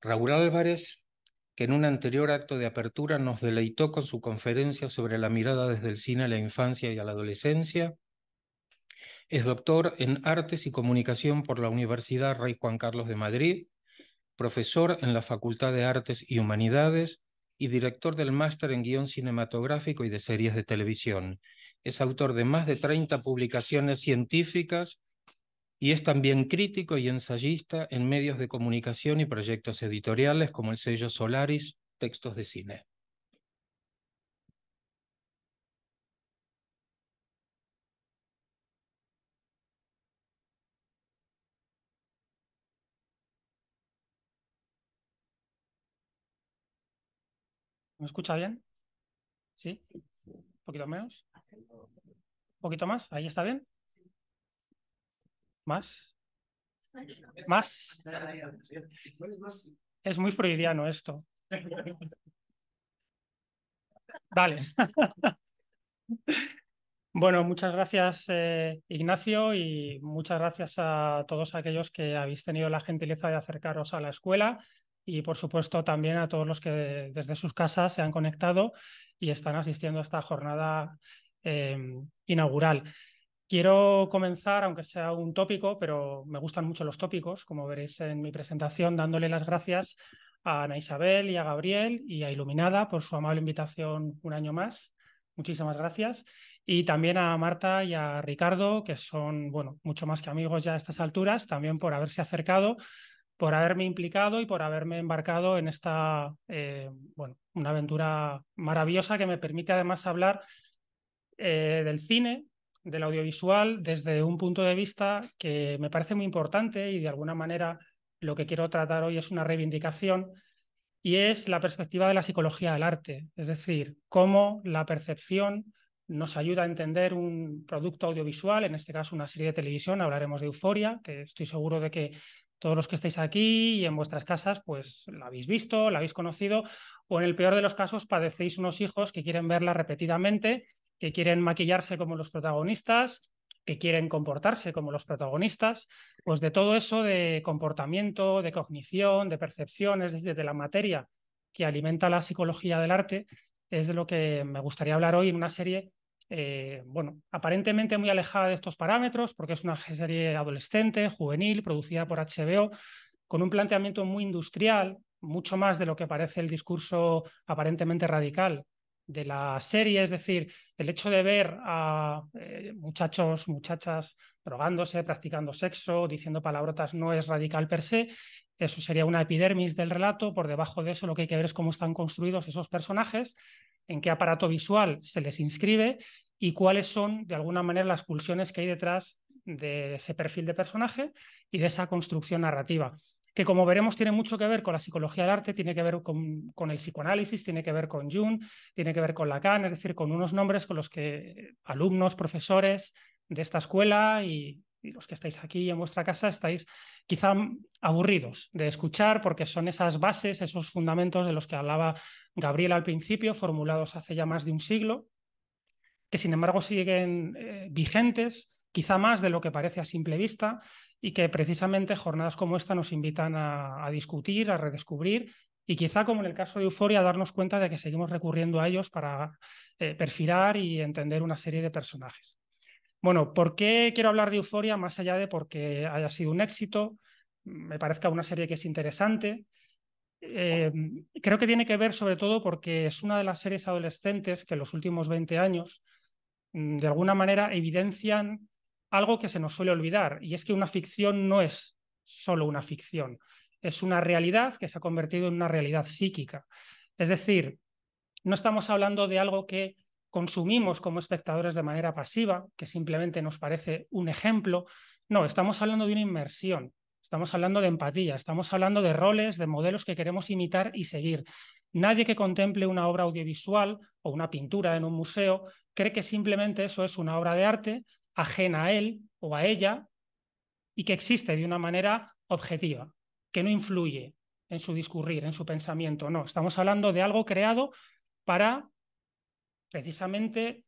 Raúl Álvarez, que en un anterior acto de apertura nos deleitó con su conferencia sobre la mirada desde el cine a la infancia y a la adolescencia, es doctor en Artes y Comunicación por la Universidad Rey Juan Carlos de Madrid, profesor en la Facultad de Artes y Humanidades y director del máster en guión cinematográfico y de series de televisión. Es autor de más de 30 publicaciones científicas y es también crítico y ensayista en medios de comunicación y proyectos editoriales como el sello Solaris, textos de cine. ¿Me escucha bien? ¿Sí? ¿Un poquito menos? ¿Un poquito más? ¿Ahí está bien? ¿Más? ¿Más? Es muy freudiano esto. Vale. Bueno, muchas gracias eh, Ignacio y muchas gracias a todos aquellos que habéis tenido la gentileza de acercaros a la escuela y por supuesto también a todos los que desde sus casas se han conectado y están asistiendo a esta jornada eh, inaugural. Quiero comenzar, aunque sea un tópico, pero me gustan mucho los tópicos, como veréis en mi presentación, dándole las gracias a Ana Isabel y a Gabriel y a Iluminada por su amable invitación un año más. Muchísimas gracias. Y también a Marta y a Ricardo, que son, bueno, mucho más que amigos ya a estas alturas, también por haberse acercado, por haberme implicado y por haberme embarcado en esta, eh, bueno, una aventura maravillosa que me permite además hablar eh, del cine, del audiovisual desde un punto de vista que me parece muy importante y de alguna manera lo que quiero tratar hoy es una reivindicación y es la perspectiva de la psicología del arte, es decir, cómo la percepción nos ayuda a entender un producto audiovisual, en este caso una serie de televisión, hablaremos de Euforia, que estoy seguro de que todos los que estáis aquí y en vuestras casas, pues la habéis visto, la habéis conocido, o en el peor de los casos padecéis unos hijos que quieren verla repetidamente que quieren maquillarse como los protagonistas, que quieren comportarse como los protagonistas, pues de todo eso de comportamiento, de cognición, de percepción, es decir, de la materia que alimenta la psicología del arte, es de lo que me gustaría hablar hoy en una serie, eh, bueno, aparentemente muy alejada de estos parámetros, porque es una serie adolescente, juvenil, producida por HBO, con un planteamiento muy industrial, mucho más de lo que parece el discurso aparentemente radical de la serie, es decir, el hecho de ver a eh, muchachos, muchachas drogándose, practicando sexo, diciendo palabrotas no es radical per se, eso sería una epidermis del relato, por debajo de eso lo que hay que ver es cómo están construidos esos personajes, en qué aparato visual se les inscribe y cuáles son, de alguna manera, las pulsiones que hay detrás de ese perfil de personaje y de esa construcción narrativa que como veremos tiene mucho que ver con la psicología del arte, tiene que ver con, el psicoanálisis, tiene que ver con Jung, tiene que ver con Lacan, es decir, con unos nombres con los que alumnos, profesores de esta escuela y, los que estáis aquí en vuestra casa estáis quizá aburridos de escuchar porque son esas bases, esos fundamentos de los que hablaba Gabriel al principio, formulados hace ya más de un siglo, que sin embargo siguen eh, vigentes, quizá más de lo que parece a simple vista, y que precisamente jornadas como esta nos invitan a, discutir, a redescubrir y quizá como en el caso de Euforia darnos cuenta de que seguimos recurriendo a ellos para eh, perfilar y entender una serie de personajes. Bueno, ¿por qué quiero hablar de Euforia más allá de porque haya sido un éxito? Me parezca una serie que es interesante. Eh, creo que tiene que ver sobre todo porque es una de las series adolescentes que en los últimos 20 años mm, de alguna manera evidencian algo que se nos suele olvidar, y es que una ficción no es solo una ficción, es una realidad que se ha convertido en una realidad psíquica. Es decir, no estamos hablando de algo que consumimos como espectadores de manera pasiva, que simplemente nos parece un ejemplo. No, estamos hablando de una inmersión, estamos hablando de empatía, estamos hablando de roles, de modelos que queremos imitar y seguir. Nadie que contemple una obra audiovisual o una pintura en un museo cree que simplemente eso es una obra de arte ajena a él o a ella y que existe de una manera objetiva, que no influye en su discurrir, en su pensamiento. No, estamos hablando de algo creado para precisamente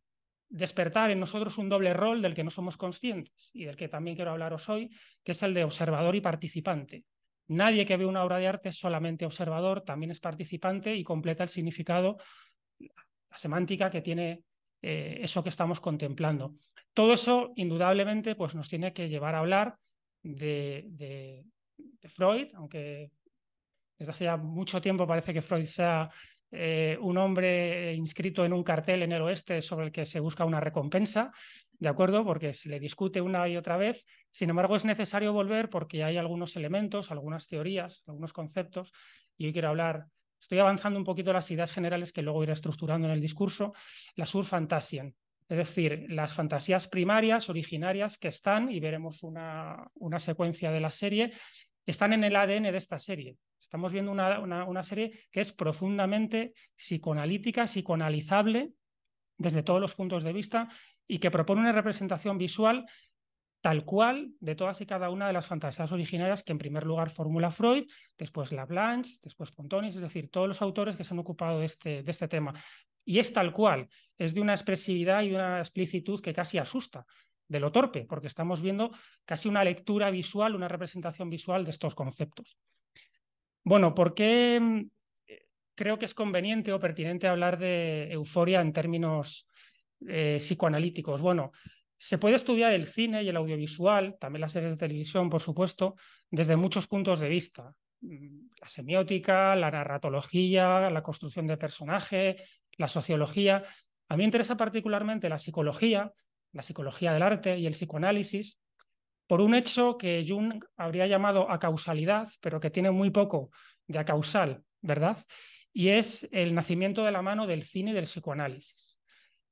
despertar en nosotros un doble rol del que no somos conscientes y del que también quiero hablaros hoy, que es el de observador y participante. Nadie que ve una obra de arte es solamente observador, también es participante y completa el significado, la semántica que tiene eh, eso que estamos contemplando. Todo eso, indudablemente, pues nos tiene que llevar a hablar de, Freud, aunque desde hace ya mucho tiempo parece que Freud sea eh, un hombre inscrito en un cartel en el oeste sobre el que se busca una recompensa, ¿de acuerdo? Porque se le discute una y otra vez. Sin embargo, es necesario volver porque hay algunos elementos, algunas teorías, algunos conceptos, y hoy quiero hablar. Estoy avanzando un poquito las ideas generales que luego iré estructurando en el discurso, la surfantasien, es decir, las fantasías primarias, originarias que están, y veremos una, una secuencia de la serie, están en el ADN de esta serie. Estamos viendo una, una, serie que es profundamente psicoanalítica, psicoanalizable desde todos los puntos de vista y que propone una representación visual tal cual de todas y cada una de las fantasías originarias que en primer lugar formula Freud, después La Blanche, después Pontonis, es decir, todos los autores que se han ocupado este, de este tema. Y es tal cual, es de una expresividad y una explicitud que casi asusta de lo torpe, porque estamos viendo casi una lectura visual, una representación visual de estos conceptos. Bueno, ¿por qué mm, eh, creo que es conveniente o pertinente hablar de euforia en términos eh, psicoanalíticos? Bueno, se puede estudiar el cine y el audiovisual, también las series de televisión, por supuesto, desde muchos puntos de vista. Mm, la semiótica, la narratología, la construcción de personaje, la sociología. A mí me interesa particularmente la psicología, la psicología del arte y el psicoanálisis, por un hecho que Jung habría llamado a causalidad pero que tiene muy poco de acausal, ¿verdad? Y es el nacimiento de la mano del cine y del psicoanálisis.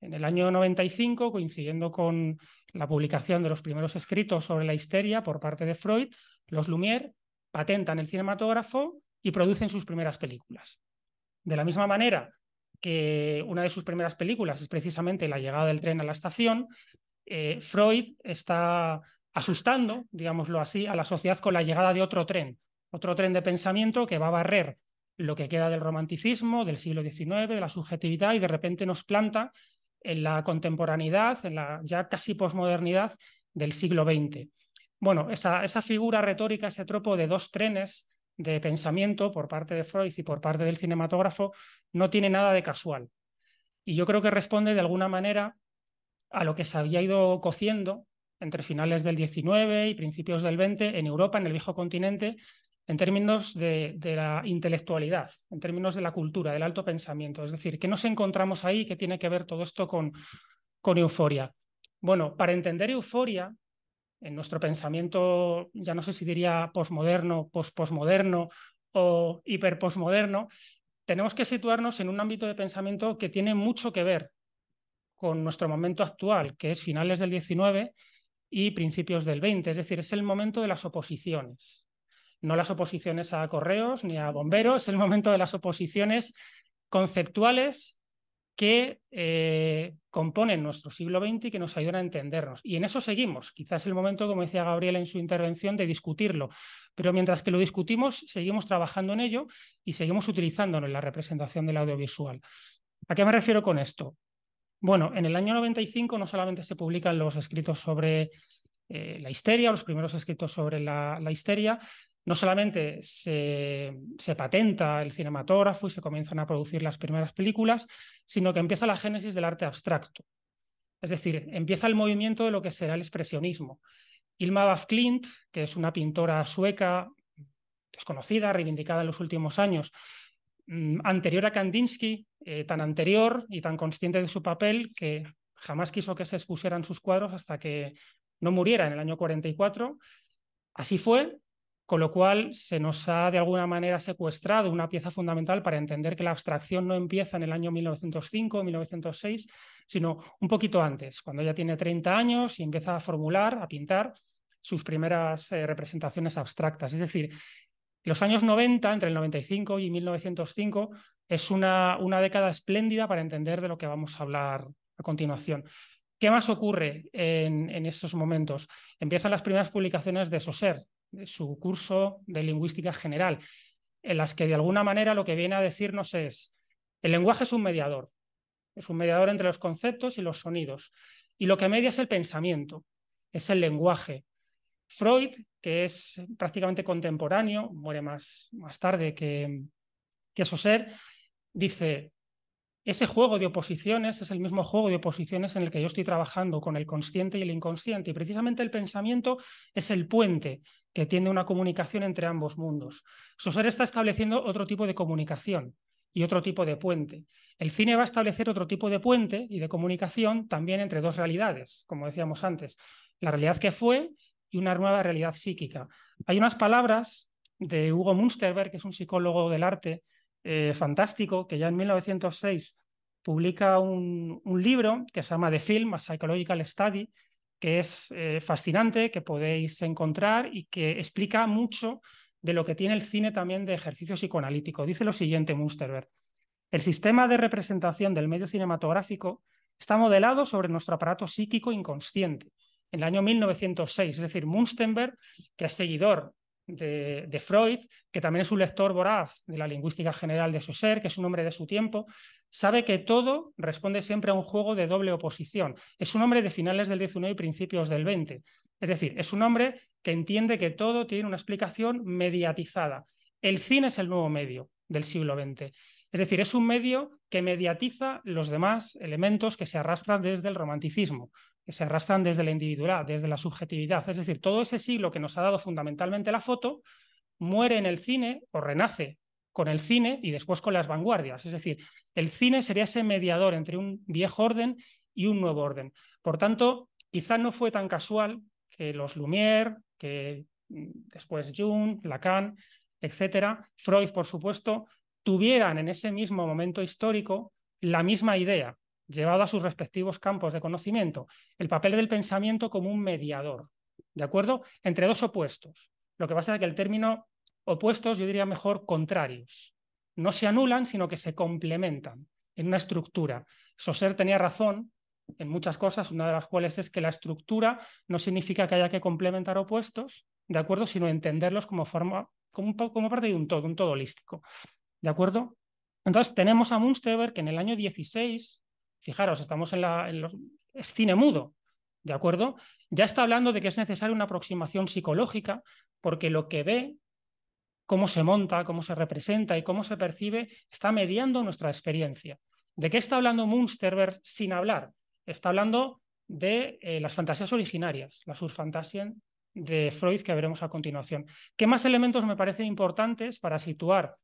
En el año 95, coincidiendo con la publicación de los primeros escritos sobre la histeria por parte de Freud, los Lumière patentan el cinematógrafo y producen sus primeras películas. De la misma manera que una de sus primeras películas es precisamente la llegada del tren a la estación, eh, Freud está asustando, digámoslo así, a la sociedad con la llegada de otro tren, otro tren de pensamiento que va a barrer lo que queda del romanticismo, del siglo XIX, de la subjetividad y de repente nos planta en la contemporaneidad, en la ya casi posmodernidad del siglo XX. Bueno, esa, esa figura retórica, ese tropo de dos trenes, de pensamiento por parte de Freud y por parte del cinematógrafo no tiene nada de casual. Y yo creo que responde de alguna manera a lo que se había ido cociendo entre finales del 19 y principios del 20 en Europa, en el viejo continente, en términos de, la intelectualidad, en términos de la cultura, del alto pensamiento. Es decir, ¿qué nos encontramos ahí? ¿Qué tiene que ver todo esto con, con euforia? Bueno, para entender euforia, en nuestro pensamiento, ya no sé si diría posmoderno, posposmoderno o hiperposmoderno, tenemos que situarnos en un ámbito de pensamiento que tiene mucho que ver con nuestro momento actual, que es finales del 19 y principios del 20, es decir, es el momento de las oposiciones. No las oposiciones a correos ni a bomberos, es el momento de las oposiciones conceptuales que eh, componen nuestro siglo XX y que nos ayudan a entendernos. Y en eso seguimos. Quizás el momento, como decía Gabriel en su intervención, de discutirlo. Pero mientras que lo discutimos, seguimos trabajando en ello y seguimos utilizándolo en la representación del audiovisual. ¿A qué me refiero con esto? Bueno, en el año 95 no solamente se publican los escritos sobre eh, la histeria, los primeros escritos sobre la histeria, no solamente se, patenta el cinematógrafo y se comienzan a producir las primeras películas, sino que empieza la génesis del arte abstracto. Es decir, empieza el movimiento de lo que será el expresionismo. Ilma af que es una pintora sueca desconocida, reivindicada en los últimos años, mm, anterior a Kandinsky, eh, tan anterior y tan consciente de su papel que jamás quiso que se expusieran sus cuadros hasta que no muriera en el año 44. Así fue, con lo cual, se nos ha de alguna manera secuestrado una pieza fundamental para entender que la abstracción no empieza en el año 1905 1906, sino un poquito antes, cuando ya tiene 30 años y empieza a formular, a pintar sus primeras eh, representaciones abstractas. Es decir, los años 90, entre el 95 y 1905, es una, década espléndida para entender de lo que vamos a hablar a continuación. ¿Qué más ocurre en, esos momentos? Empiezan las primeras publicaciones de Soser, su curso de lingüística general, en las que de alguna manera lo que viene a decirnos es, el lenguaje es un mediador, es un mediador entre los conceptos y los sonidos, y lo que media es el pensamiento, es el lenguaje. Freud, que es prácticamente contemporáneo, muere más, más tarde que, que ser dice, ese juego de oposiciones es el mismo juego de oposiciones en el que yo estoy trabajando con el consciente y el inconsciente. Y precisamente el pensamiento es el puente que tiene una comunicación entre ambos mundos. ser está estableciendo otro tipo de comunicación y otro tipo de puente. El cine va a establecer otro tipo de puente y de comunicación también entre dos realidades, como decíamos antes, la realidad que fue y una nueva realidad psíquica. Hay unas palabras de Hugo Munsterberg, que es un psicólogo del arte eh, fantástico, que ya en 1906 publica un, un libro que se llama The Film, a Psychological Study, que es eh, fascinante, que podéis encontrar y que explica mucho de lo que tiene el cine también de ejercicio psicoanalítico. Dice lo siguiente Munsterberg. El sistema de representación del medio cinematográfico está modelado sobre nuestro aparato psíquico inconsciente. En el año 1906, es decir, Munsterberg, que es seguidor de, de, Freud, que también es un lector voraz de la lingüística general de ser, que es un hombre de su tiempo, Sabe que todo responde siempre a un juego de doble oposición. Es un hombre de finales del XIX y principios del XX. Es decir, es un hombre que entiende que todo tiene una explicación mediatizada. El cine es el nuevo medio del siglo XX. Es decir, es un medio que mediatiza los demás elementos que se arrastran desde el romanticismo, que se arrastran desde la individualidad, desde la subjetividad. Es decir, todo ese siglo que nos ha dado fundamentalmente la foto muere en el cine o renace con el cine y después con las vanguardias. Es decir, el cine sería ese mediador entre un viejo orden y un nuevo orden. Por tanto, quizá no fue tan casual que los Lumière, que mm, después Jung, Lacan, etcétera, Freud, por supuesto, tuvieran en ese mismo momento histórico la misma idea, llevada a sus respectivos campos de conocimiento, el papel del pensamiento como un mediador, ¿de acuerdo? Entre dos opuestos. Lo que pasa es que el término opuestos, yo diría mejor contrarios. No se anulan, sino que se complementan en una estructura. Saussure tenía razón en muchas cosas, una de las cuales es que la estructura no significa que haya que complementar opuestos, ¿de acuerdo? Sino entenderlos como forma, como, como parte de un todo, un todo holístico, ¿de acuerdo? Entonces tenemos a Munsterberg, que en el año 16, fijaros, estamos en la... cine mudo, ¿de acuerdo? Ya está hablando de que es necesaria una aproximación psicológica porque lo que ve cómo se monta, cómo se representa y cómo se percibe, está mediando nuestra experiencia. ¿De qué está hablando Munsterberg sin hablar? Está hablando de eh, las fantasías originarias, la surfantasia de Freud que veremos a continuación. ¿Qué más elementos me parecen importantes para situar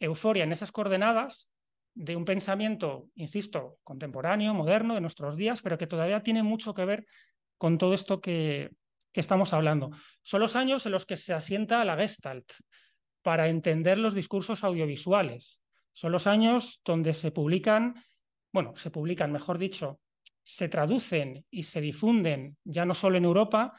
euforia en esas coordenadas de un pensamiento, insisto, contemporáneo, moderno, de nuestros días, pero que todavía tiene mucho que ver con todo esto que estamos hablando? Son los años en los que se asienta la Gestalt, para entender los discursos audiovisuales. Son los años donde se publican, bueno, se publican, mejor dicho, se traducen y se difunden, ya no solo en Europa,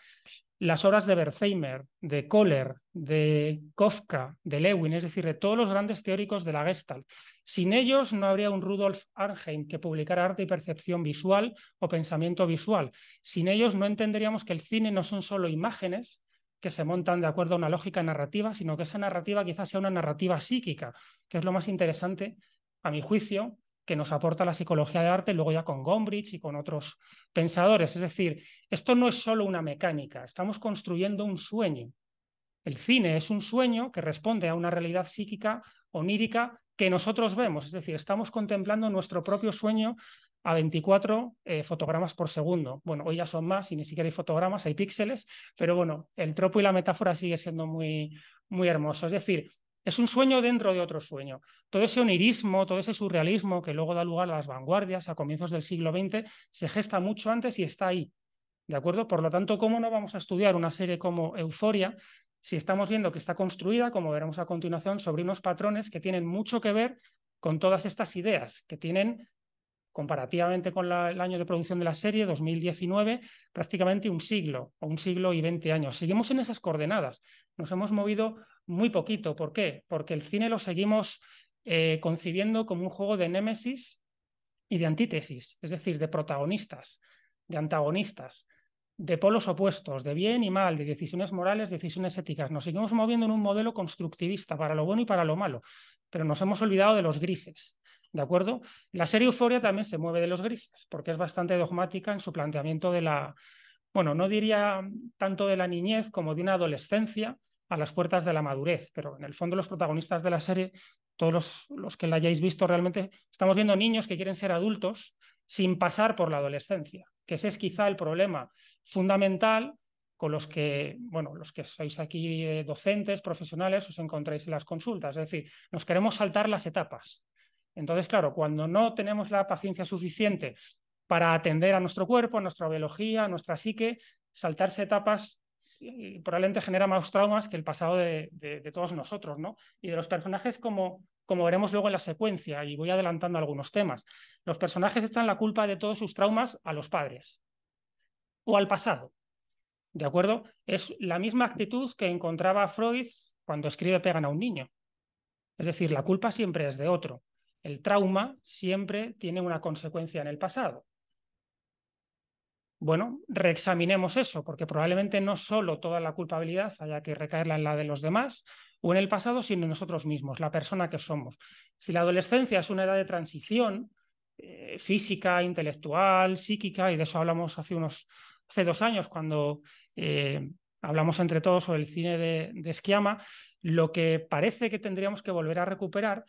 las obras de Bertheimer, de Kohler, de Kofka, de Lewin, es decir, de todos los grandes teóricos de la Gestalt. Sin ellos no habría un Rudolf Arnheim que publicara arte y percepción visual o pensamiento visual. Sin ellos no entenderíamos que el cine no son solo imágenes, que se montan de acuerdo a una lógica narrativa, sino que esa narrativa quizás sea una narrativa psíquica, que es lo más interesante, a mi juicio, que nos aporta la psicología de arte, luego ya con Gombrich y con otros pensadores. Es decir, esto no es solo una mecánica, estamos construyendo un sueño. El cine es un sueño que responde a una realidad psíquica onírica que nosotros vemos, es decir, estamos contemplando nuestro propio sueño a 24 eh, fotogramas por segundo. Bueno, hoy ya son más y ni siquiera hay fotogramas, hay píxeles, pero bueno, el tropo y la metáfora sigue siendo muy, muy hermoso. Es decir, es un sueño dentro de otro sueño. Todo ese onirismo, todo ese surrealismo que luego da lugar a las vanguardias a comienzos del siglo XX, se gesta mucho antes y está ahí. ¿De acuerdo? Por lo tanto, ¿cómo no vamos a estudiar una serie como Euforia si estamos viendo que está construida, como veremos a continuación, sobre unos patrones que tienen mucho que ver con todas estas ideas, que tienen comparativamente con el año de producción de la serie, 2019, prácticamente un siglo o un siglo y 20 años. Seguimos en esas coordenadas. Nos hemos movido muy poquito. ¿Por qué? Porque el cine lo seguimos eh, concibiendo como un juego de némesis y de antítesis, es decir, de protagonistas, de antagonistas, de polos opuestos, de bien y mal, de decisiones morales, decisiones éticas. Nos seguimos moviendo en un modelo constructivista para lo bueno y para lo malo, pero nos hemos olvidado de los grises. ¿De acuerdo? La serie Euforia también se mueve de los grises, porque es bastante dogmática en su planteamiento de la, bueno, no diría tanto de la niñez como de una adolescencia a las puertas de la madurez, pero en el fondo los protagonistas de la serie, todos los, que la hayáis visto realmente, estamos viendo niños que quieren ser adultos sin pasar por la adolescencia, que ese es quizá el problema fundamental con los que, bueno, los que sois aquí eh, docentes, profesionales, os encontráis en las consultas. Es decir, nos queremos saltar las etapas entonces, claro, cuando no tenemos la paciencia suficiente para atender a nuestro cuerpo, a nuestra biología, a nuestra psique, saltarse etapas probablemente genera más traumas que el pasado de, todos nosotros, ¿no? Y de los personajes, como, como veremos luego en la secuencia, y voy adelantando algunos temas, los personajes echan la culpa de todos sus traumas a los padres o al pasado, ¿de acuerdo? Es la misma actitud que encontraba Freud cuando escribe Pegan a un niño. Es decir, la culpa siempre es de otro el trauma siempre tiene una consecuencia en el pasado. Bueno, reexaminemos eso, porque probablemente no solo toda la culpabilidad haya que recaerla en la de los demás o en el pasado, sino en nosotros mismos, la persona que somos. Si la adolescencia es una edad de transición eh, física, intelectual, psíquica, y de eso hablamos hace unos hace dos años cuando eh, hablamos entre todos sobre el cine de, de Esquiama, lo que parece que tendríamos que volver a recuperar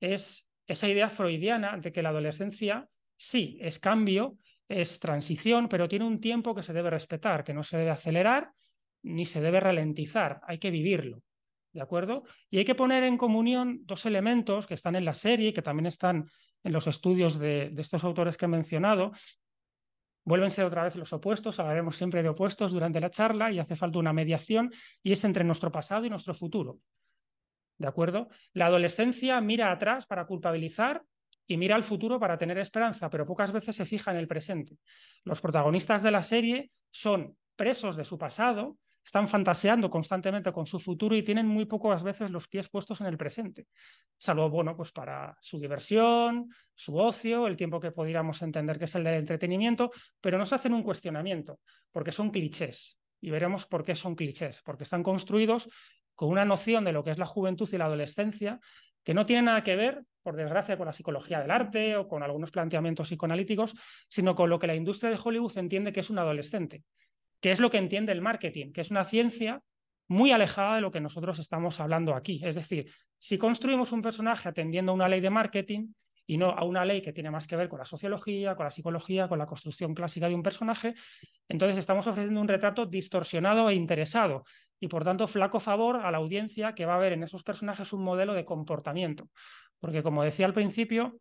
es esa idea freudiana de que la adolescencia sí es cambio, es transición, pero tiene un tiempo que se debe respetar, que no se debe acelerar ni se debe ralentizar, hay que vivirlo. ¿De acuerdo? Y hay que poner en comunión dos elementos que están en la serie, y que también están en los estudios de, de estos autores que he mencionado. Vuelvense otra vez los opuestos, hablaremos siempre de opuestos durante la charla y hace falta una mediación y es entre nuestro pasado y nuestro futuro. ¿De acuerdo? La adolescencia mira atrás para culpabilizar y mira al futuro para tener esperanza, pero pocas veces se fija en el presente. Los protagonistas de la serie son presos de su pasado, están fantaseando constantemente con su futuro y tienen muy pocas veces los pies puestos en el presente. Salvo, bueno, pues para su diversión, su ocio, el tiempo que pudiéramos entender que es el del entretenimiento, pero no se hacen un cuestionamiento, porque son clichés. Y veremos por qué son clichés, porque están construidos con una noción de lo que es la juventud y la adolescencia que no tiene nada que ver, por desgracia, con la psicología del arte o con algunos planteamientos psicoanalíticos, sino con lo que la industria de Hollywood entiende que es un adolescente, que es lo que entiende el marketing, que es una ciencia muy alejada de lo que nosotros estamos hablando aquí. Es decir, si construimos un personaje atendiendo una ley de marketing, y no a una ley que tiene más que ver con la sociología, con la psicología, con la construcción clásica de un personaje, entonces estamos ofreciendo un retrato distorsionado e interesado y por tanto flaco favor a la audiencia que va a ver en esos personajes un modelo de comportamiento. Porque como decía al principio,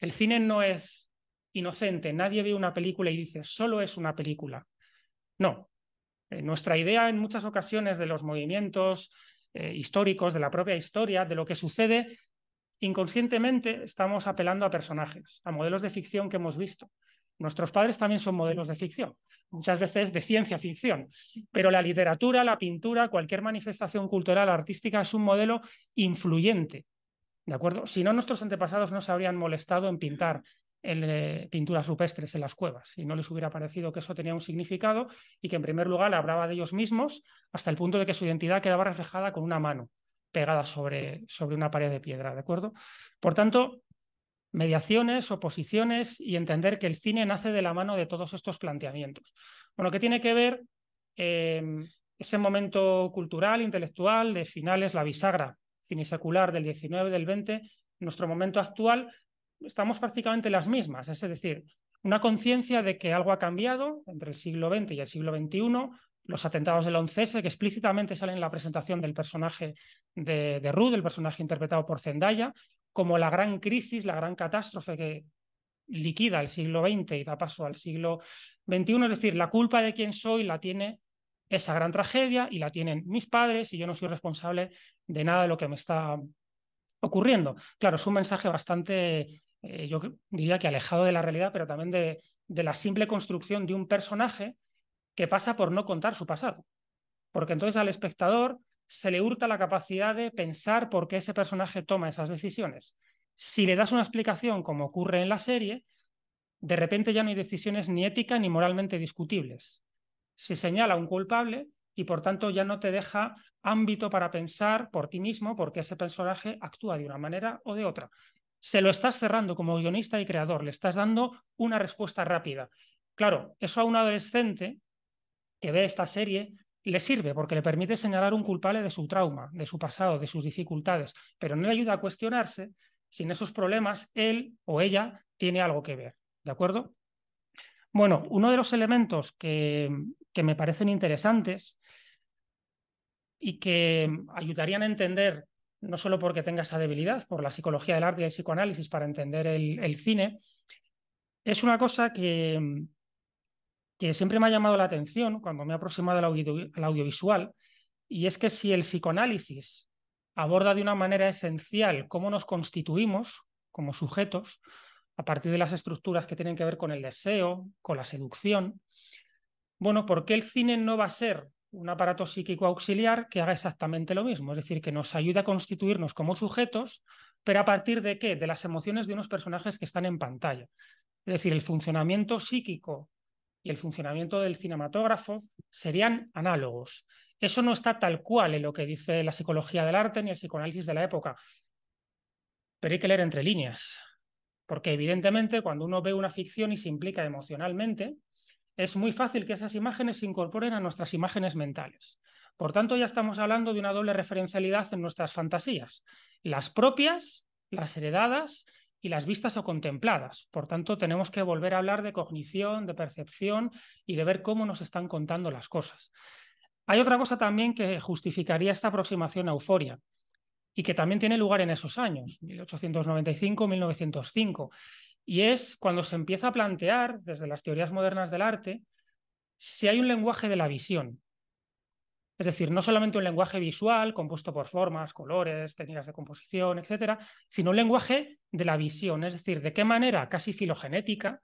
el cine no es inocente, nadie ve una película y dice, solo es una película. No. Eh, nuestra idea en muchas ocasiones de los movimientos eh, históricos, de la propia historia, de lo que sucede, inconscientemente estamos apelando a personajes, a modelos de ficción que hemos visto. Nuestros padres también son modelos de ficción, muchas veces de ciencia ficción, pero la literatura, la pintura, cualquier manifestación cultural, artística es un modelo influyente. ¿De acuerdo? Si no, nuestros antepasados no se habrían molestado en pintar eh, pinturas rupestres en las cuevas si no les hubiera parecido que eso tenía un significado y que en primer lugar hablaba de ellos mismos hasta el punto de que su identidad quedaba reflejada con una mano, ...pegada sobre, sobre una pared de piedra, ¿de acuerdo? Por tanto, mediaciones, oposiciones y entender que el cine nace de la mano de todos estos planteamientos. Bueno, que tiene que ver em, ese momento cultural, intelectual, de finales, la bisagra finisecular del 19, del 20, nuestro momento actual, estamos prácticamente las mismas, es decir, una conciencia de que algo ha cambiado entre el siglo XX y el siglo XXI, los atentados del 11S, que explícitamente salen en la presentación del personaje de, de Ruth, el personaje interpretado por Zendaya, como la gran crisis, la gran catástrofe que liquida el siglo XX y da paso al siglo XXI. Es decir, la culpa de quién soy la tiene esa gran tragedia y la tienen mis padres y yo no soy responsable de nada de lo que me está ocurriendo. Claro, es un mensaje bastante, eh, yo diría que alejado de la realidad, pero también de, de la simple construcción de un personaje que pasa por no contar su pasado. Porque entonces al espectador se le hurta la capacidad de pensar por qué ese personaje toma esas decisiones. Si le das una explicación, como ocurre en la serie, de repente ya no hay decisiones ni ética ni moralmente discutibles. Se señala un culpable y por tanto ya no te deja ámbito para pensar por ti mismo por qué ese personaje actúa de una manera o de otra. Se lo estás cerrando como guionista y creador, le estás dando una respuesta rápida. Claro, eso a un adolescente que ve esta serie le sirve porque le permite señalar un culpable de su trauma, de su pasado, de sus dificultades, pero no le ayuda a cuestionarse si en esos problemas él o ella tiene algo que ver. ¿De acuerdo? Bueno, uno de los elementos que, que me parecen interesantes y que ayudarían a entender, no solo porque tenga esa debilidad por la psicología del arte y el psicoanálisis para entender el cine, es una cosa que, que siempre me ha llamado la atención cuando me he aproximado al, audiovisual, y es que si el psicoanálisis aborda de una manera esencial cómo nos constituimos como sujetos, a partir de las estructuras que tienen que ver con el deseo, con la seducción. Bueno, ¿por qué el cine no va a ser un aparato psíquico auxiliar que haga exactamente lo mismo? Es decir, que nos ayude a constituirnos como sujetos, pero a partir de qué? De las emociones de unos personajes que están en pantalla. Es decir, el funcionamiento psíquico y el funcionamiento del cinematógrafo serían análogos. Eso no está tal cual en lo que dice la psicología del arte ni el psicoanálisis de la época, pero hay que leer entre líneas, porque evidentemente cuando uno ve una ficción y se implica emocionalmente, es muy fácil que esas imágenes se incorporen a nuestras imágenes mentales. Por tanto, ya estamos hablando de una doble referencialidad en nuestras fantasías, las propias, las heredadas y las vistas o contempladas. Por tanto, tenemos que volver a hablar de cognición, de percepción y de ver cómo nos están contando las cosas. Hay otra cosa también que justificaría esta aproximación a euforia y que también tiene lugar en esos años, 1895-1905, y es cuando se empieza a plantear desde las teorías modernas del arte si hay un lenguaje de la visión, es decir, no solamente un lenguaje visual compuesto por formas, colores, técnicas de composición, etcétera, sino un lenguaje de la visión, es decir, de qué manera casi filogenética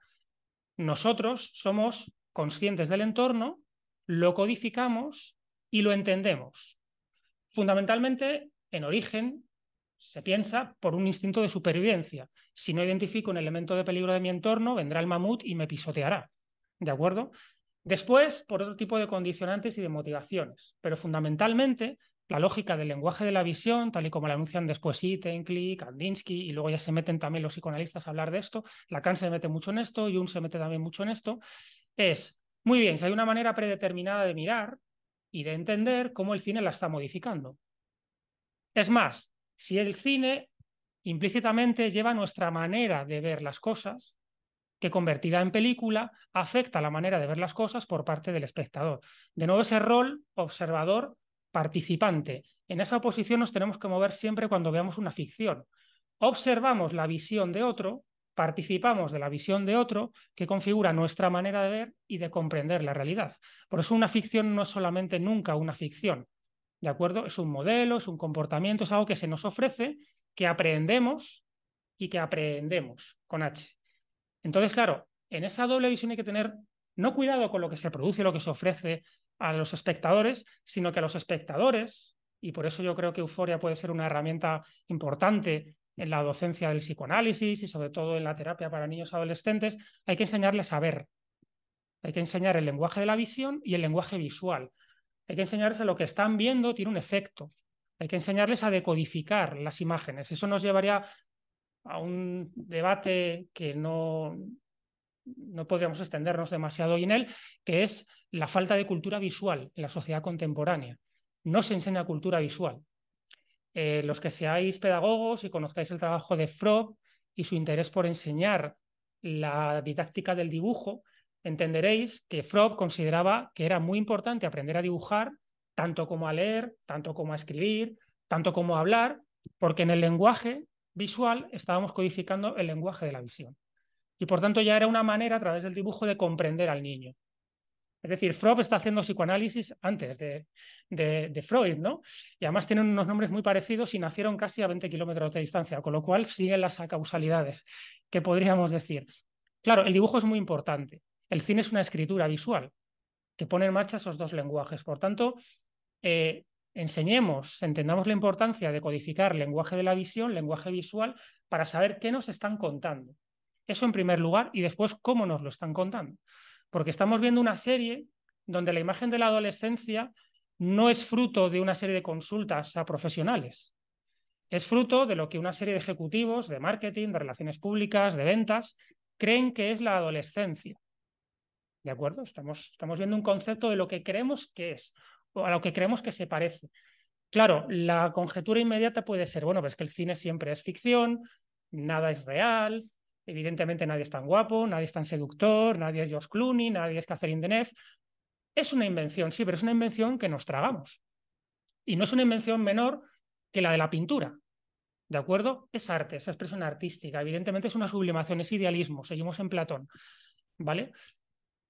nosotros somos conscientes del entorno, lo codificamos y lo entendemos. Fundamentalmente, en origen, se piensa por un instinto de supervivencia. Si no identifico un elemento de peligro de mi entorno, vendrá el mamut y me pisoteará. ¿De acuerdo? Después, por otro tipo de condicionantes y de motivaciones, pero fundamentalmente la lógica del lenguaje de la visión, tal y como la anuncian después Itenkli, Kandinsky, y luego ya se meten también los psicoanalistas a hablar de esto, Lacan se mete mucho en esto, Jung se mete también mucho en esto, es, muy bien, si hay una manera predeterminada de mirar y de entender cómo el cine la está modificando. Es más, si el cine implícitamente lleva nuestra manera de ver las cosas, que convertida en película afecta la manera de ver las cosas por parte del espectador. De nuevo, ese rol observador participante. En esa oposición nos tenemos que mover siempre cuando veamos una ficción. Observamos la visión de otro, participamos de la visión de otro que configura nuestra manera de ver y de comprender la realidad. Por eso una ficción no es solamente nunca una ficción, ¿de acuerdo? Es un modelo, es un comportamiento, es algo que se nos ofrece, que aprendemos y que aprendemos con H. Entonces, claro, en esa doble visión hay que tener no cuidado con lo que se produce, lo que se ofrece a los espectadores, sino que a los espectadores, y por eso yo creo que Euforia puede ser una herramienta importante en la docencia del psicoanálisis y sobre todo en la terapia para niños adolescentes, hay que enseñarles a ver. Hay que enseñar el lenguaje de la visión y el lenguaje visual. Hay que enseñarles a lo que están viendo tiene un efecto. Hay que enseñarles a decodificar las imágenes. Eso nos llevaría a un debate que no, podríamos extendernos demasiado hoy en él, que es la falta de cultura visual en la sociedad contemporánea. No se enseña cultura visual. Eh, los que seáis pedagogos y conozcáis el trabajo de Frob y su interés por enseñar la didáctica del dibujo, entenderéis que Frob consideraba que era muy importante aprender a dibujar, tanto como a leer, tanto como a escribir, tanto como a hablar, porque en el lenguaje visual estábamos codificando el lenguaje de la visión. Y por tanto ya era una manera a través del dibujo de comprender al niño. Es decir, Freud está haciendo psicoanálisis antes de, Freud, ¿no? Y además tienen unos nombres muy parecidos y nacieron casi a 20 kilómetros de distancia, con lo cual siguen las causalidades que podríamos decir. Claro, el dibujo es muy importante. El cine es una escritura visual que pone en marcha esos dos lenguajes. Por tanto, eh, enseñemos, entendamos la importancia de codificar lenguaje de la visión, lenguaje visual, para saber qué nos están contando. Eso en primer lugar y después cómo nos lo están contando. Porque estamos viendo una serie donde la imagen de la adolescencia no es fruto de una serie de consultas a profesionales. Es fruto de lo que una serie de ejecutivos de marketing, de relaciones públicas, de ventas, creen que es la adolescencia. ¿De acuerdo? Estamos, estamos viendo un concepto de lo que creemos que es a lo que creemos que se parece. Claro, la conjetura inmediata puede ser, bueno, pues que el cine siempre es ficción, nada es real, evidentemente nadie es tan guapo, nadie es tan seductor, nadie es George Clooney, nadie es Catherine Deneuve. Es una invención, sí, pero es una invención que nos tragamos. Y no es una invención menor que la de la pintura. ¿De acuerdo? Es arte, es expresión artística. Evidentemente es una sublimación, es idealismo. Seguimos en Platón. ¿Vale?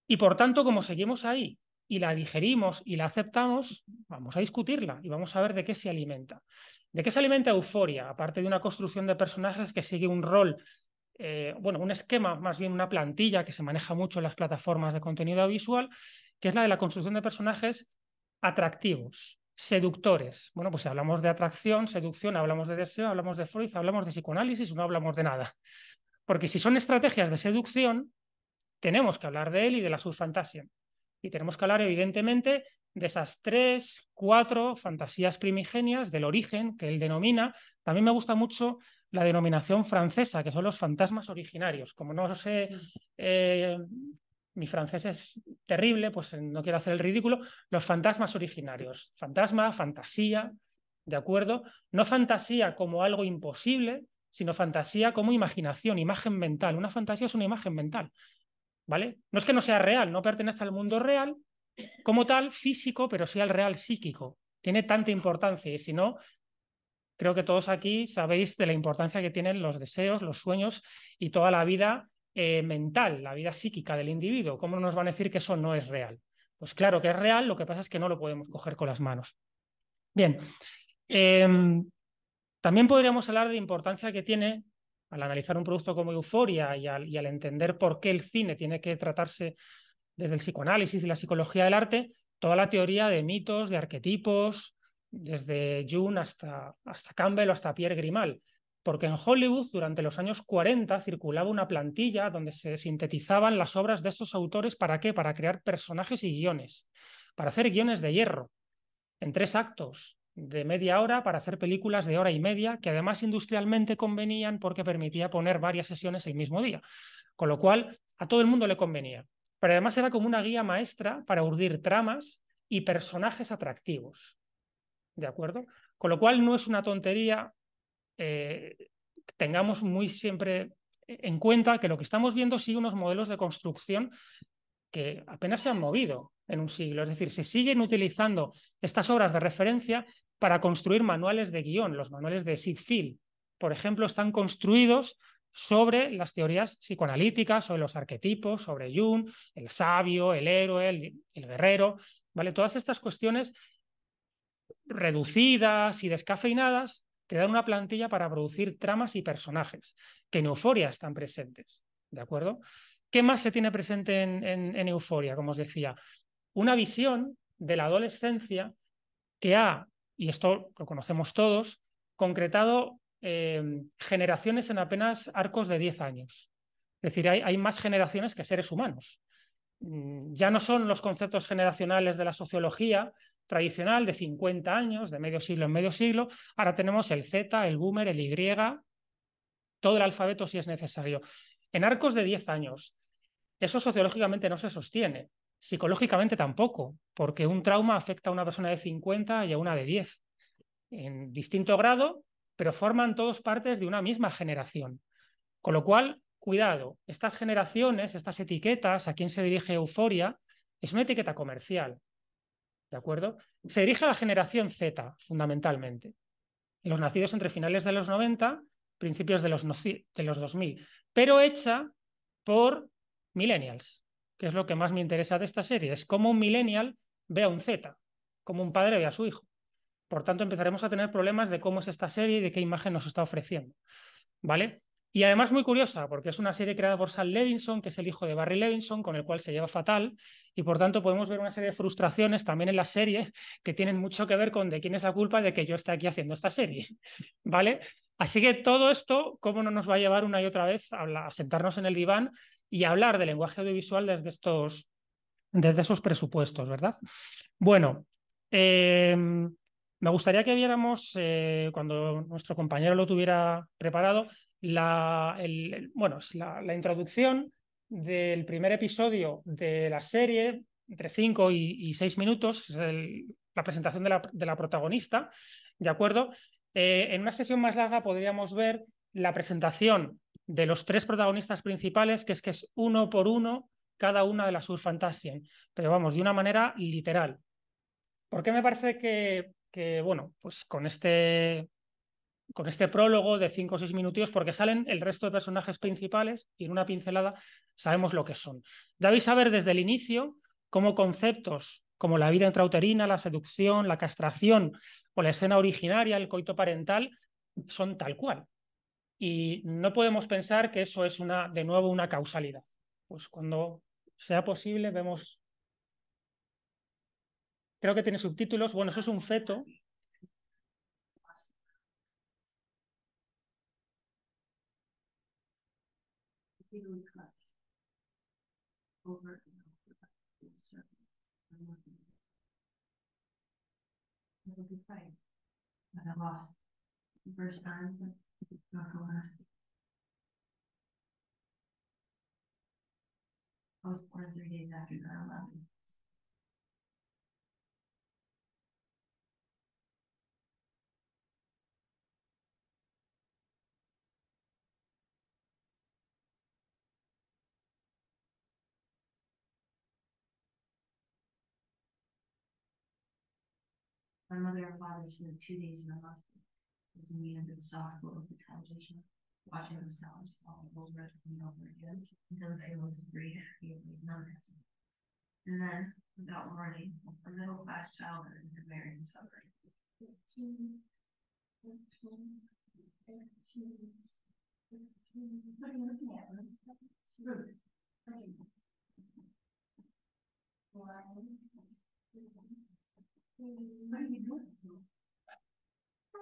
Y por tanto, como seguimos ahí y la digerimos y la aceptamos, vamos a discutirla y vamos a ver de qué se alimenta. ¿De qué se alimenta Euforia? Aparte de una construcción de personajes que sigue un rol, eh, bueno, un esquema, más bien una plantilla que se maneja mucho en las plataformas de contenido visual, que es la de la construcción de personajes atractivos, seductores. Bueno, pues si hablamos de atracción, seducción, hablamos de deseo, hablamos de Freud, hablamos de psicoanálisis, no hablamos de nada. Porque si son estrategias de seducción, tenemos que hablar de él y de la subfantasia. Y tenemos que hablar, evidentemente, de esas tres, cuatro fantasías primigenias del origen que él denomina. También me gusta mucho la denominación francesa, que son los fantasmas originarios. Como no sé, eh, mi francés es terrible, pues eh, no quiero hacer el ridículo, los fantasmas originarios. Fantasma, fantasía, ¿de acuerdo? No fantasía como algo imposible, sino fantasía como imaginación, imagen mental. Una fantasía es una imagen mental. ¿vale? No es que no sea real, no pertenece al mundo real como tal físico, pero sí al real psíquico. Tiene tanta importancia y si no, creo que todos aquí sabéis de la importancia que tienen los deseos, los sueños y toda la vida eh, mental, la vida psíquica del individuo. ¿Cómo nos van a decir que eso no es real? Pues claro que es real, lo que pasa es que no lo podemos coger con las manos. Bien, em, también podríamos hablar de importancia que tiene al analizar un producto como Euforia y al, entender por qué el cine tiene que tratarse desde el psicoanálisis y la psicología del arte, toda la teoría de mitos, de arquetipos, desde Jung hasta, hasta Campbell o hasta Pierre Grimal. Porque en Hollywood, durante los años 40, circulaba una plantilla donde se sintetizaban las obras de estos autores. ¿Para qué? Para crear personajes y guiones. Para hacer guiones de hierro, en tres actos, de media hora para hacer películas de hora y media, que además industrialmente convenían porque permitía poner varias sesiones el mismo día. Con lo cual, a todo el mundo le convenía. Pero además era como una guía maestra para urdir tramas y personajes atractivos. ¿De acuerdo? Con lo cual, no es una tontería. Eh, tengamos muy siempre en cuenta que lo que estamos viendo sigue unos modelos de construcción que apenas se han movido en un siglo. Es decir, se siguen utilizando estas obras de referencia para construir manuales de guión. Los manuales de Sid Field, por ejemplo, están construidos sobre las teorías psicoanalíticas, sobre los arquetipos, sobre Jung, el sabio, el héroe, el, guerrero, ¿vale? Todas estas cuestiones reducidas y descafeinadas te dan una plantilla para producir tramas y personajes, que en Euforia están presentes, ¿de acuerdo? ¿Qué más se tiene presente en, en Euforia? Como os decía, una visión de la adolescencia que ha y esto lo conocemos todos, concretado em, generaciones en apenas arcos de 10 años. Es decir, hay, hay, más generaciones que seres humanos. Mm, ya no son los conceptos generacionales de la sociología tradicional de 50 años, de medio siglo en medio siglo. Ahora tenemos el Z, el boomer, el Y, todo el alfabeto si es necesario. En arcos de 10 años, eso sociológicamente no se sostiene. Psicológicamente tampoco, porque un trauma afecta a una persona de 50 y a una de 10, en distinto grado, pero forman todos partes de una misma generación. Con lo cual, cuidado, estas generaciones, estas etiquetas, a quién se dirige euforia, es una etiqueta comercial. ¿De acuerdo? Se dirige a la generación Z, fundamentalmente. Los nacidos entre finales de los 90, principios de los, de los 2000, pero hecha por millennials es lo que más me interesa de esta serie, es cómo un millennial ve a un Z, como un padre ve a su hijo. Por tanto, empezaremos a tener problemas de cómo es esta serie y de qué imagen nos está ofreciendo. ¿Vale? Y además muy curiosa, porque es una serie creada por Sal Levinson, que es el hijo de Barry Levinson, con el cual se lleva fatal, y por tanto podemos ver una serie de frustraciones también en la serie que tienen mucho que ver con de quién es la culpa de que yo esté aquí haciendo esta serie. ¿Vale? Así que todo esto, ¿cómo no nos va a llevar una y otra vez a sentarnos en el diván y hablar de lenguaje audiovisual desde estos, desde esos presupuestos, ¿verdad? Bueno, em, me gustaría que viéramos, eh, cuando nuestro compañero lo tuviera preparado, la, bueno, introducción del primer episodio de la serie, entre 5 y 6 minutos, la presentación de la, protagonista, ¿de acuerdo? Eh, en una sesión más larga podríamos ver la presentación de los tres protagonistas principales, que es que es uno por uno cada una de las Urfantasien, pero vamos, de una manera literal. Porque me parece que, bueno, pues con este, con este prólogo de cinco o seis minutos, porque salen el resto de personajes principales y en una pincelada sabemos lo que son. Debéis saber desde el inicio cómo conceptos como la vida intrauterina, la seducción, la castración o la escena originaria, el coito parental, son tal cual. Y no podemos pensar que eso es una, de nuevo una causalidad. Pues cuando sea posible vemos... Creo que tiene subtítulos. Bueno, eso es un feto. I was born three days after 9 11. My mother and father spent two days in the hospital to me under the soft glow of the television, watching those towers fall over and over again until the was free happy and made none And then, without warning, a middle class child entered Marion suburb. 15, 15, 15, 16. What are you looking at, Ruth? What are you doing?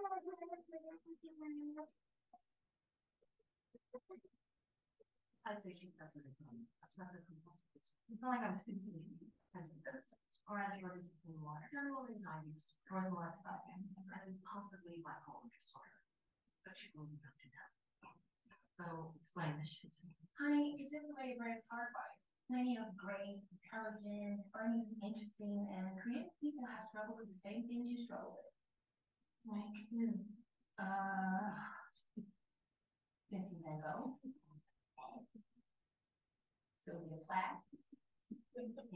I say That's not going It's not like I was thinking as a person, or as you're in water, general anxieties, or the less and possibly bipolar disorder. But she will not to that. So explain this shit Honey, it's just the way your brain's hardwired. Plenty of great, intelligent, funny, interesting, and creative people have struggled with the same things you struggle with. Uh, Sylvia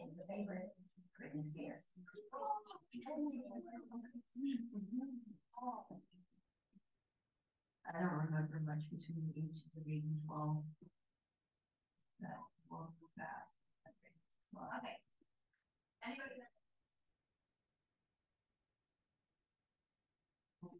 and the favorite, I don't remember much between the ages of eight and twelve. That, well, that.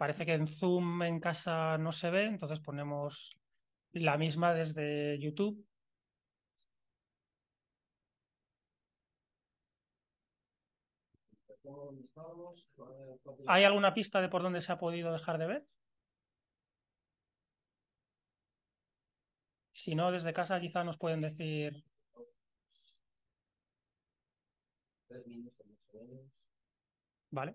Parece que en Zoom en casa no se ve, entonces ponemos la misma desde YouTube. ¿Hay alguna pista de por dónde se ha podido dejar de ver? Si no, desde casa quizá nos pueden decir. Vale.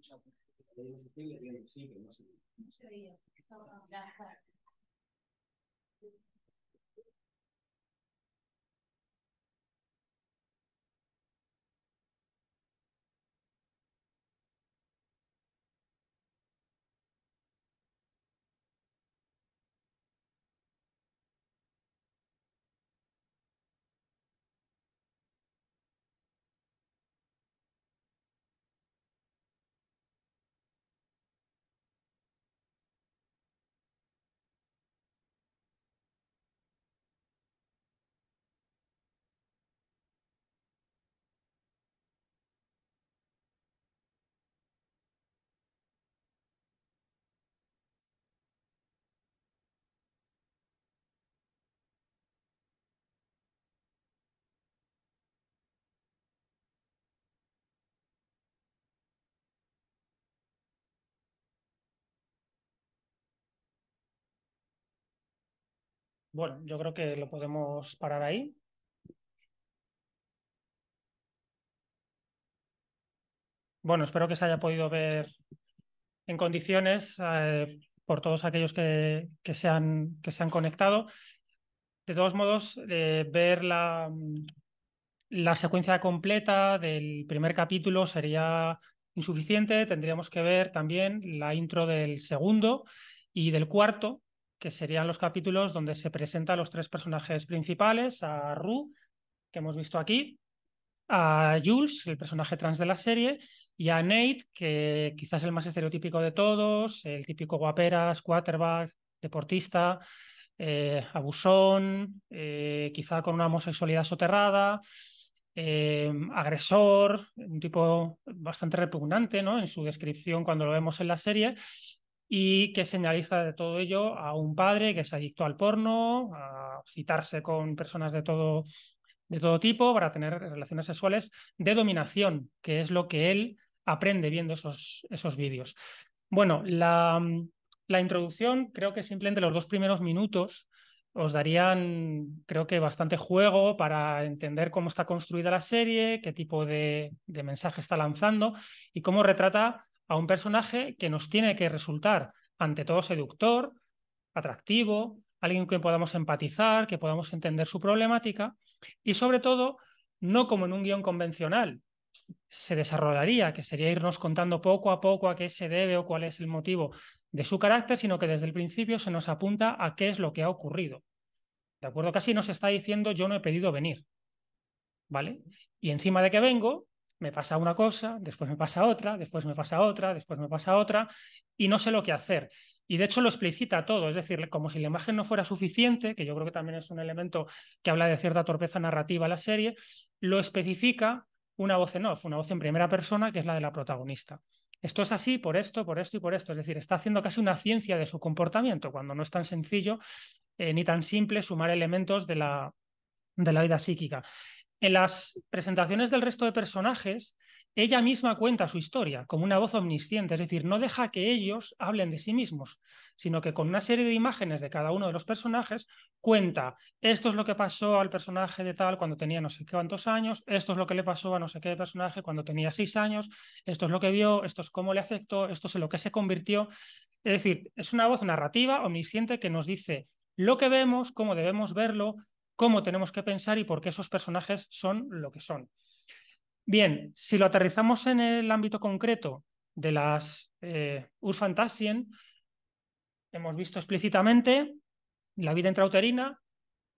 Pues, no se Bueno, yo creo que lo podemos parar ahí. Bueno, espero que se haya podido ver en condiciones eh, por todos aquellos que, que, se han, conectado. De todos modos, eh, ver la, mm, la secuencia completa del primer capítulo sería insuficiente. Tendríamos que ver también la intro del segundo y del cuarto que serían los capítulos donde se presentan los tres personajes principales, a Ru, que hemos visto aquí, a Jules, el personaje trans de la serie, y a Nate, que quizás es el más estereotípico de todos, el típico guaperas, quarterback, deportista, eh, abusón, quizás eh, quizá con una homosexualidad soterrada, eh, agresor, un tipo bastante repugnante ¿no? en su descripción cuando lo vemos en la serie, y que señaliza de todo ello a un padre que se adicto al porno, a citarse con personas de todo, de todo tipo para tener relaciones sexuales de dominación, que es lo que él aprende viendo esos, esos vídeos. Bueno, la, introducción, creo que simplemente los dos primeros minutos os darían, creo que, bastante juego para entender cómo está construida la serie, qué tipo de mensaje está lanzando y cómo retrata a un personaje que nos tiene que resultar, ante todo, seductor, atractivo, alguien que podamos empatizar, que podamos entender su problemática y, sobre todo, no como en un guión convencional se desarrollaría, que sería irnos contando poco a poco a qué se debe o cuál es el motivo de su carácter, sino que desde el principio se nos apunta a qué es lo que ha ocurrido. ¿De acuerdo? Casi nos está diciendo yo no he pedido venir. ¿Vale? Y encima de que vengo, me pasa una cosa, después me pasa otra, después me pasa otra, después me pasa otra, y no sé lo que hacer. Y de hecho lo explicita todo, es decir, como si la imagen no fuera suficiente, que yo creo que también es un elemento que habla de cierta torpeza narrativa la serie, lo especifica una voz en off, una voz en primera persona, que es la de la protagonista. Esto es así por esto, por esto y por esto. Es decir, está haciendo casi una ciencia de su comportamiento, cuando no es tan sencillo eh, ni tan simple sumar elementos de la, de la vida psíquica. En las presentaciones del resto de personajes, ella misma cuenta su historia como una voz omnisciente, es decir, no deja que ellos hablen de sí mismos, sino que con una serie de imágenes de cada uno de los personajes cuenta, esto es lo que pasó al personaje de tal cuando tenía no sé cuántos años, esto es lo que le pasó a no sé qué personaje cuando tenía seis años, esto es lo que vio, esto es cómo le afectó, esto es en lo que se convirtió. Es decir, es una voz narrativa omnisciente que nos dice lo que vemos, cómo debemos verlo, cómo tenemos que pensar y por qué esos personajes son lo que son. Bien, si lo aterrizamos en el ámbito concreto de las eh, Urfantasien, hemos visto explícitamente la vida intrauterina,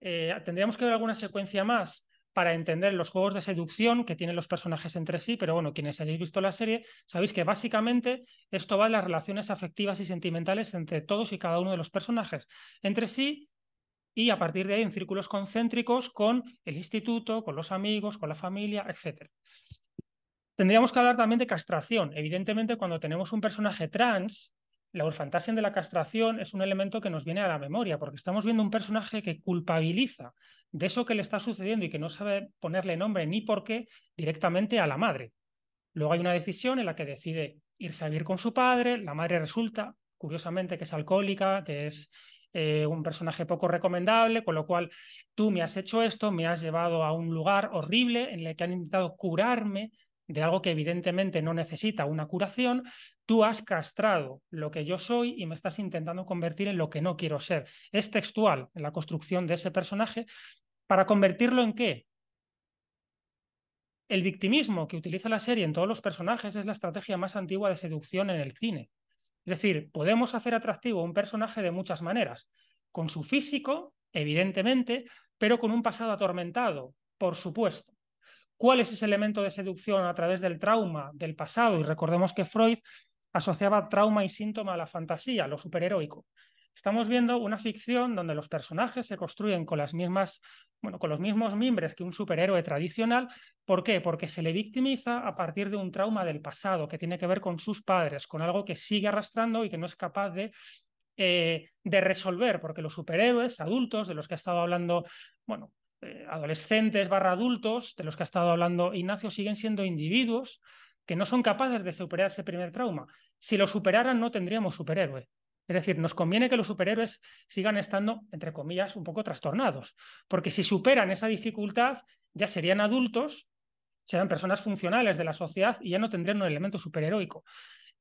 eh, tendríamos que ver alguna secuencia más para entender los juegos de seducción que tienen los personajes entre sí, pero bueno, quienes hayáis visto la serie, sabéis que básicamente esto va de las relaciones afectivas y sentimentales entre todos y cada uno de los personajes, entre sí y a partir de ahí en círculos concéntricos con el instituto, con los amigos, con la familia, etc. Tendríamos que hablar también de castración. Evidentemente, cuando tenemos un personaje trans, la urfantasia de la castración es un elemento que nos viene a la memoria, porque estamos viendo un personaje que culpabiliza de eso que le está sucediendo y que no sabe ponerle nombre ni por qué directamente a la madre. Luego hay una decisión en la que decide irse a vivir con su padre, la madre resulta, curiosamente, que es alcohólica, que es eh, un personaje poco recomendable, con lo cual tú me has hecho esto, me has llevado a un lugar horrible en el que han intentado curarme de algo que evidentemente no necesita una curación, tú has castrado lo que yo soy y me estás intentando convertir en lo que no quiero ser. Es textual en la construcción de ese personaje. ¿Para convertirlo en qué? El victimismo que utiliza la serie en todos los personajes es la estrategia más antigua de seducción en el cine. Es decir, podemos hacer atractivo a un personaje de muchas maneras, con su físico, evidentemente, pero con un pasado atormentado, por supuesto. ¿Cuál es ese elemento de seducción a través del trauma, del pasado? Y recordemos que Freud asociaba trauma y síntoma a la fantasía, a lo superheroico estamos viendo una ficción donde los personajes se construyen con las mismas, bueno, con los mismos mimbres que un superhéroe tradicional. ¿Por qué? Porque se le victimiza a partir de un trauma del pasado que tiene que ver con sus padres, con algo que sigue arrastrando y que no es capaz de eh, de resolver, porque los superhéroes adultos, de los que ha estado hablando, bueno, eh, adolescentes barra adultos, de los que ha estado hablando Ignacio, siguen siendo individuos que no son capaces de superar ese primer trauma. Si lo superaran, no tendríamos superhéroe. Es decir, nos conviene que los superhéroes sigan estando, entre comillas, un poco trastornados, porque si superan esa dificultad, ya serían adultos, serán personas funcionales de la sociedad y ya no tendrían un elemento superheroico.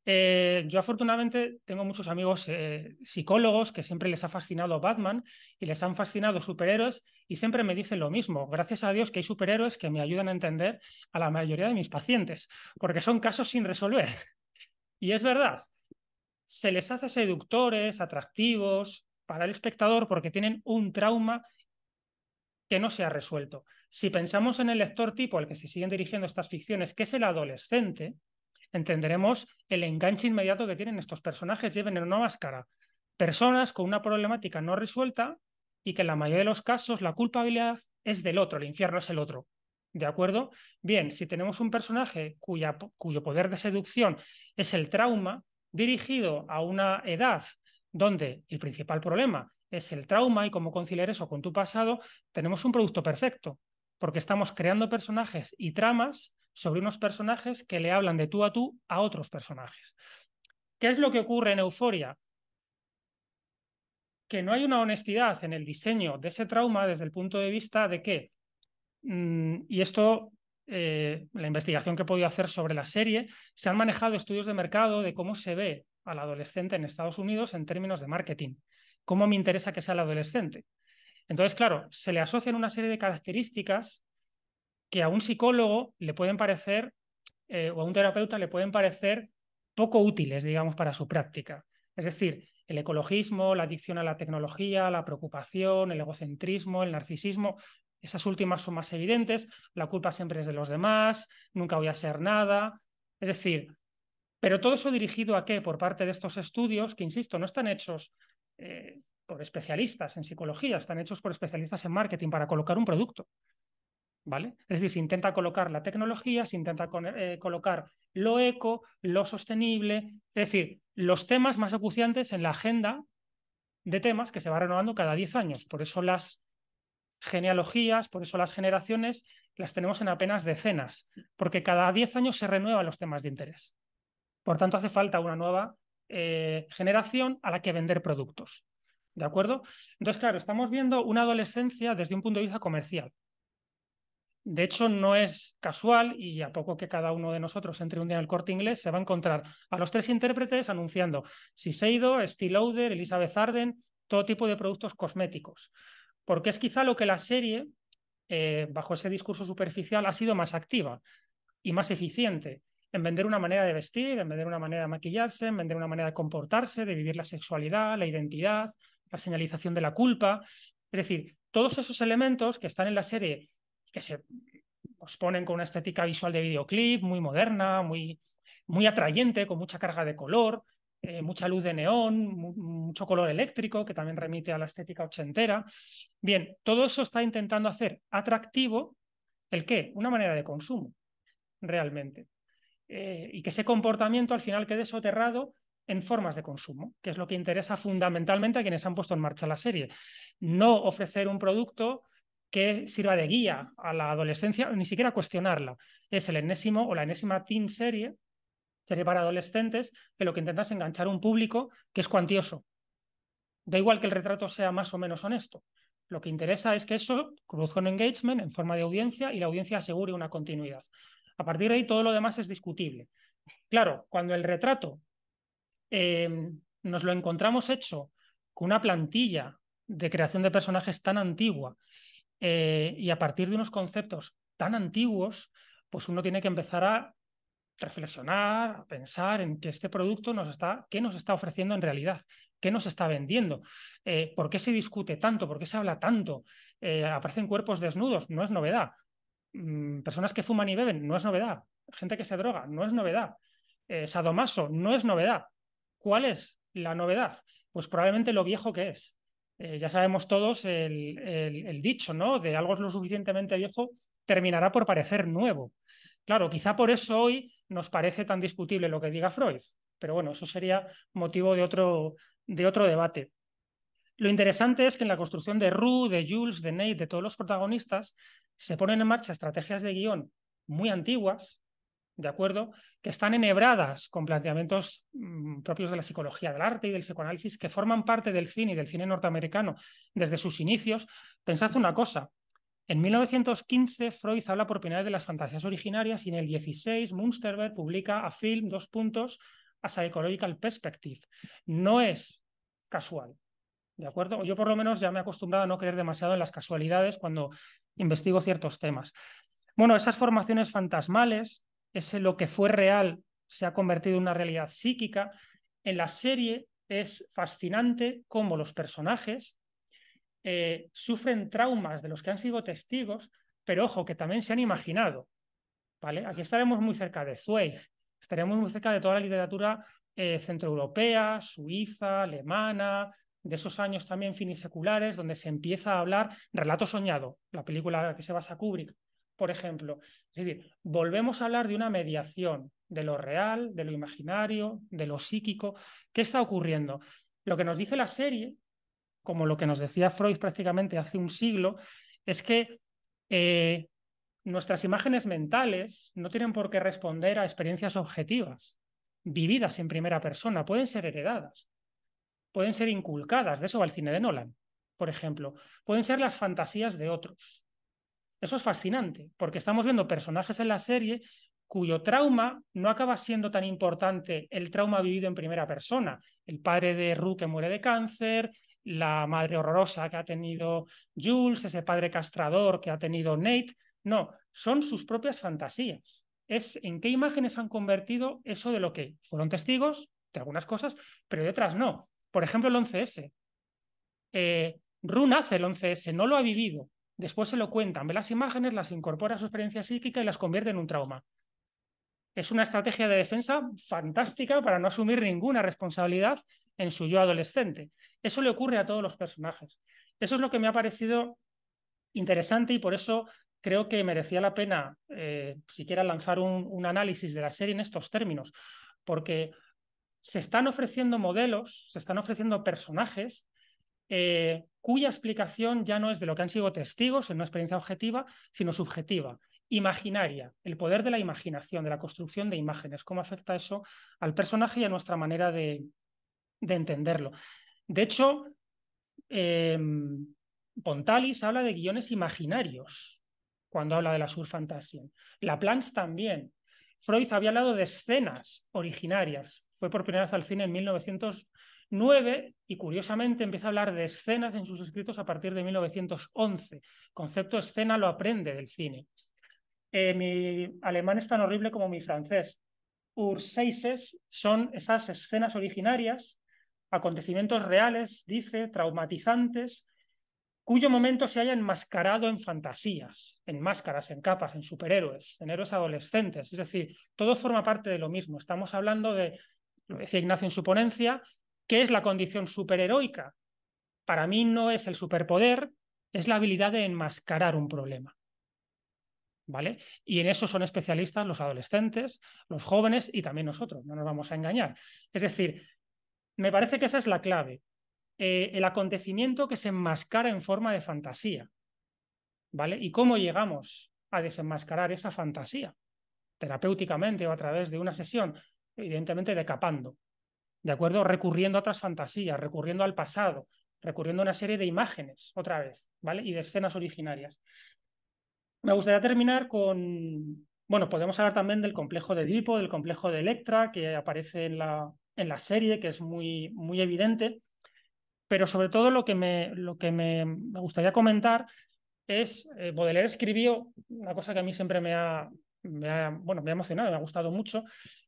Eh, yo afortunadamente tengo muchos amigos eh, psicólogos que siempre les ha fascinado Batman y les han fascinado superhéroes y siempre me dicen lo mismo. Gracias a Dios que hay superhéroes que me ayudan a entender a la mayoría de mis pacientes, porque son casos sin resolver. Y es verdad, se les hace seductores, atractivos para el espectador porque tienen un trauma que no se ha resuelto. Si pensamos en el lector tipo al que se siguen dirigiendo estas ficciones, que es el adolescente, entenderemos el enganche inmediato que tienen estos personajes, lleven en una máscara personas con una problemática no resuelta y que en la mayoría de los casos la culpabilidad es del otro, el infierno es el otro. ¿De acuerdo? Bien, si tenemos un personaje cuya, cuyo poder de seducción es el trauma, dirigido a una edad donde el principal problema es el trauma y cómo conciliar eso con tu pasado, tenemos un producto perfecto, porque estamos creando personajes y tramas sobre unos personajes que le hablan de tú a tú a otros personajes. ¿Qué es lo que ocurre en Euforia? Que no hay una honestidad en el diseño de ese trauma desde el punto de vista de que, mm, y esto eh, la investigación que he podido hacer sobre la serie, se han manejado estudios de mercado de cómo se ve al adolescente en Estados Unidos en términos de marketing. ¿Cómo me interesa que sea el adolescente? Entonces, claro, se le asocian una serie de características que a un psicólogo le pueden parecer, eh, o a un terapeuta le pueden parecer poco útiles, digamos, para su práctica. Es decir, el ecologismo, la adicción a la tecnología, la preocupación, el egocentrismo, el narcisismo, esas últimas son más evidentes, la culpa siempre es de los demás, nunca voy a ser nada. Es decir, pero todo eso dirigido a qué por parte de estos estudios, que insisto, no están hechos eh, por especialistas en psicología, están hechos por especialistas en marketing para colocar un producto. ¿Vale? Es decir, se intenta colocar la tecnología, se intenta eh, colocar lo eco, lo sostenible, es decir, los temas más acuciantes en la agenda de temas que se va renovando cada 10 años. Por eso las genealogías, por eso las generaciones las tenemos en apenas decenas, porque cada 10 años se renuevan los temas de interés. Por tanto, hace falta una nueva eh, generación a la que vender productos. ¿De acuerdo? Entonces, claro, estamos viendo una adolescencia desde un punto de vista comercial. De hecho, no es casual y a poco que cada uno de nosotros entre un día en el corte inglés, se va a encontrar a los tres intérpretes anunciando Siseido, Steel Elizabeth Arden, todo tipo de productos cosméticos porque es quizá lo que la serie, eh, bajo ese discurso superficial, ha sido más activa y más eficiente en vender una manera de vestir, en vender una manera de maquillarse, en vender una manera de comportarse, de vivir la sexualidad, la identidad, la señalización de la culpa. Es decir, todos esos elementos que están en la serie, que se os ponen con una estética visual de videoclip muy moderna, muy, muy atrayente, con mucha carga de color, eh, mucha luz de neón, mucho color eléctrico, que también remite a la estética ochentera. Bien, todo eso está intentando hacer atractivo el qué, una manera de consumo, realmente. Eh, y que ese comportamiento al final quede soterrado en formas de consumo, que es lo que interesa fundamentalmente a quienes han puesto en marcha la serie. No ofrecer un producto que sirva de guía a la adolescencia, ni siquiera cuestionarla. Es el enésimo o la enésima teen serie sería para adolescentes, que lo que intentas es enganchar un público que es cuantioso. Da igual que el retrato sea más o menos honesto. Lo que interesa es que eso cruzca un engagement en forma de audiencia y la audiencia asegure una continuidad. A partir de ahí todo lo demás es discutible. Claro, cuando el retrato em, nos lo encontramos hecho con una plantilla de creación de personajes tan antigua eh, y a partir de unos conceptos tan antiguos, pues uno tiene que empezar a reflexionar, pensar en que este producto nos está, qué nos está ofreciendo en realidad, qué nos está vendiendo, eh, por qué se discute tanto, por qué se habla tanto, eh, aparecen cuerpos desnudos, no es novedad, mm, personas que fuman y beben, no es novedad, gente que se droga, no es novedad, eh, sadomaso, no es novedad. ¿Cuál es la novedad? Pues probablemente lo viejo que es. ya sabemos todos el dicho, ¿no? De algo es lo suficientemente viejo, terminará por parecer nuevo. Claro, quizá por eso hoy nos parece tan discutible lo que diga Freud. Pero bueno, eso sería motivo de otro, de otro debate. Lo interesante es que en la construcción de Rue, de Jules, de Nate, de todos los protagonistas, se ponen en marcha estrategias de guión muy antiguas, ¿de acuerdo? Que están enhebradas con planteamientos mm, propios de la psicología del arte y del psicoanálisis, que forman parte del cine y del cine norteamericano desde sus inicios. Pensad una cosa, en 1915, Freud habla por primera vez de las fantasías originarias y en el 16, Munsterberg publica a Film, dos puntos, a Psychological Perspective. No es casual, ¿de acuerdo? Yo por lo menos ya me he acostumbrado a no creer demasiado en las casualidades cuando investigo ciertos temas. Bueno, esas formaciones fantasmales, ese lo que fue real se ha convertido en una realidad psíquica. En la serie es fascinante cómo los personajes eh, sufren traumas de los que han sido testigos, pero ojo, que también se han imaginado. ¿vale? Aquí estaremos muy cerca de Zweig, estaremos muy cerca de toda la literatura eh, centroeuropea, suiza, alemana, de esos años también finiseculares, donde se empieza a hablar Relato Soñado, la película que se basa Kubrick, por ejemplo. Es decir, volvemos a hablar de una mediación de lo real, de lo imaginario, de lo psíquico. ¿Qué está ocurriendo? Lo que nos dice la serie como lo que nos decía Freud prácticamente hace un siglo, es que eh, nuestras imágenes mentales no tienen por qué responder a experiencias objetivas, vividas en primera persona, pueden ser heredadas, pueden ser inculcadas, de eso va el cine de Nolan, por ejemplo, pueden ser las fantasías de otros. Eso es fascinante, porque estamos viendo personajes en la serie cuyo trauma no acaba siendo tan importante el trauma vivido en primera persona. El padre de Ru que muere de cáncer, la madre horrorosa que ha tenido Jules, ese padre castrador que ha tenido Nate. No, son sus propias fantasías. Es en qué imágenes han convertido eso de lo que fueron testigos de algunas cosas, pero de otras no. Por ejemplo, el 11S. Eh, Rune hace el 11S, no lo ha vivido. Después se lo cuentan, ve las imágenes, las incorpora a su experiencia psíquica y las convierte en un trauma. Es una estrategia de defensa fantástica para no asumir ninguna responsabilidad en su yo adolescente. Eso le ocurre a todos los personajes. Eso es lo que me ha parecido interesante y por eso creo que merecía la pena eh, siquiera lanzar un, análisis de la serie en estos términos, porque se están ofreciendo modelos, se están ofreciendo personajes eh, cuya explicación ya no es de lo que han sido testigos en una experiencia objetiva, sino subjetiva imaginaria, el poder de la imaginación, de la construcción de imágenes, cómo afecta eso al personaje y a nuestra manera de, entenderlo. De hecho, em, Pontalis habla de guiones imaginarios cuando habla de la La Planche también. Freud había hablado de escenas originarias. Fue por primera vez al cine en 1909 y curiosamente empieza a hablar de escenas en sus escritos a partir de 1911. El concepto escena lo aprende del cine. Eh, mi alemán es tan horrible como mi francés. Urseises son esas escenas originarias, acontecimientos reales, dice, traumatizantes, cuyo momento se haya enmascarado en fantasías, en máscaras, en capas, en superhéroes, en héroes adolescentes. Es decir, todo forma parte de lo mismo. Estamos hablando de, lo decía Ignacio en su ponencia, ¿qué es la condición superheroica? Para mí no es el superpoder, es la habilidad de enmascarar un problema. ¿Vale? Y en eso son especialistas los adolescentes, los jóvenes y también nosotros, no nos vamos a engañar. Es decir, me parece que esa es la clave. Eh, el acontecimiento que se enmascara en forma de fantasía, ¿vale? ¿Y cómo llegamos a desenmascarar esa fantasía? Terapéuticamente o a través de una sesión, evidentemente decapando, ¿de acuerdo? Recurriendo a otras fantasías, recurriendo al pasado, recurriendo a una serie de imágenes, otra vez, ¿vale? Y de escenas originarias. Me gustaría terminar con, bueno, podemos hablar también del complejo de Edipo, del complejo de Electra, que aparece en la, en la serie, que es muy, muy evidente, pero sobre todo lo que me, lo que me, gustaría comentar es, eh, Baudelaire escribió una cosa que a mí siempre me ha, bueno, me ha emocionado, me ha gustado mucho,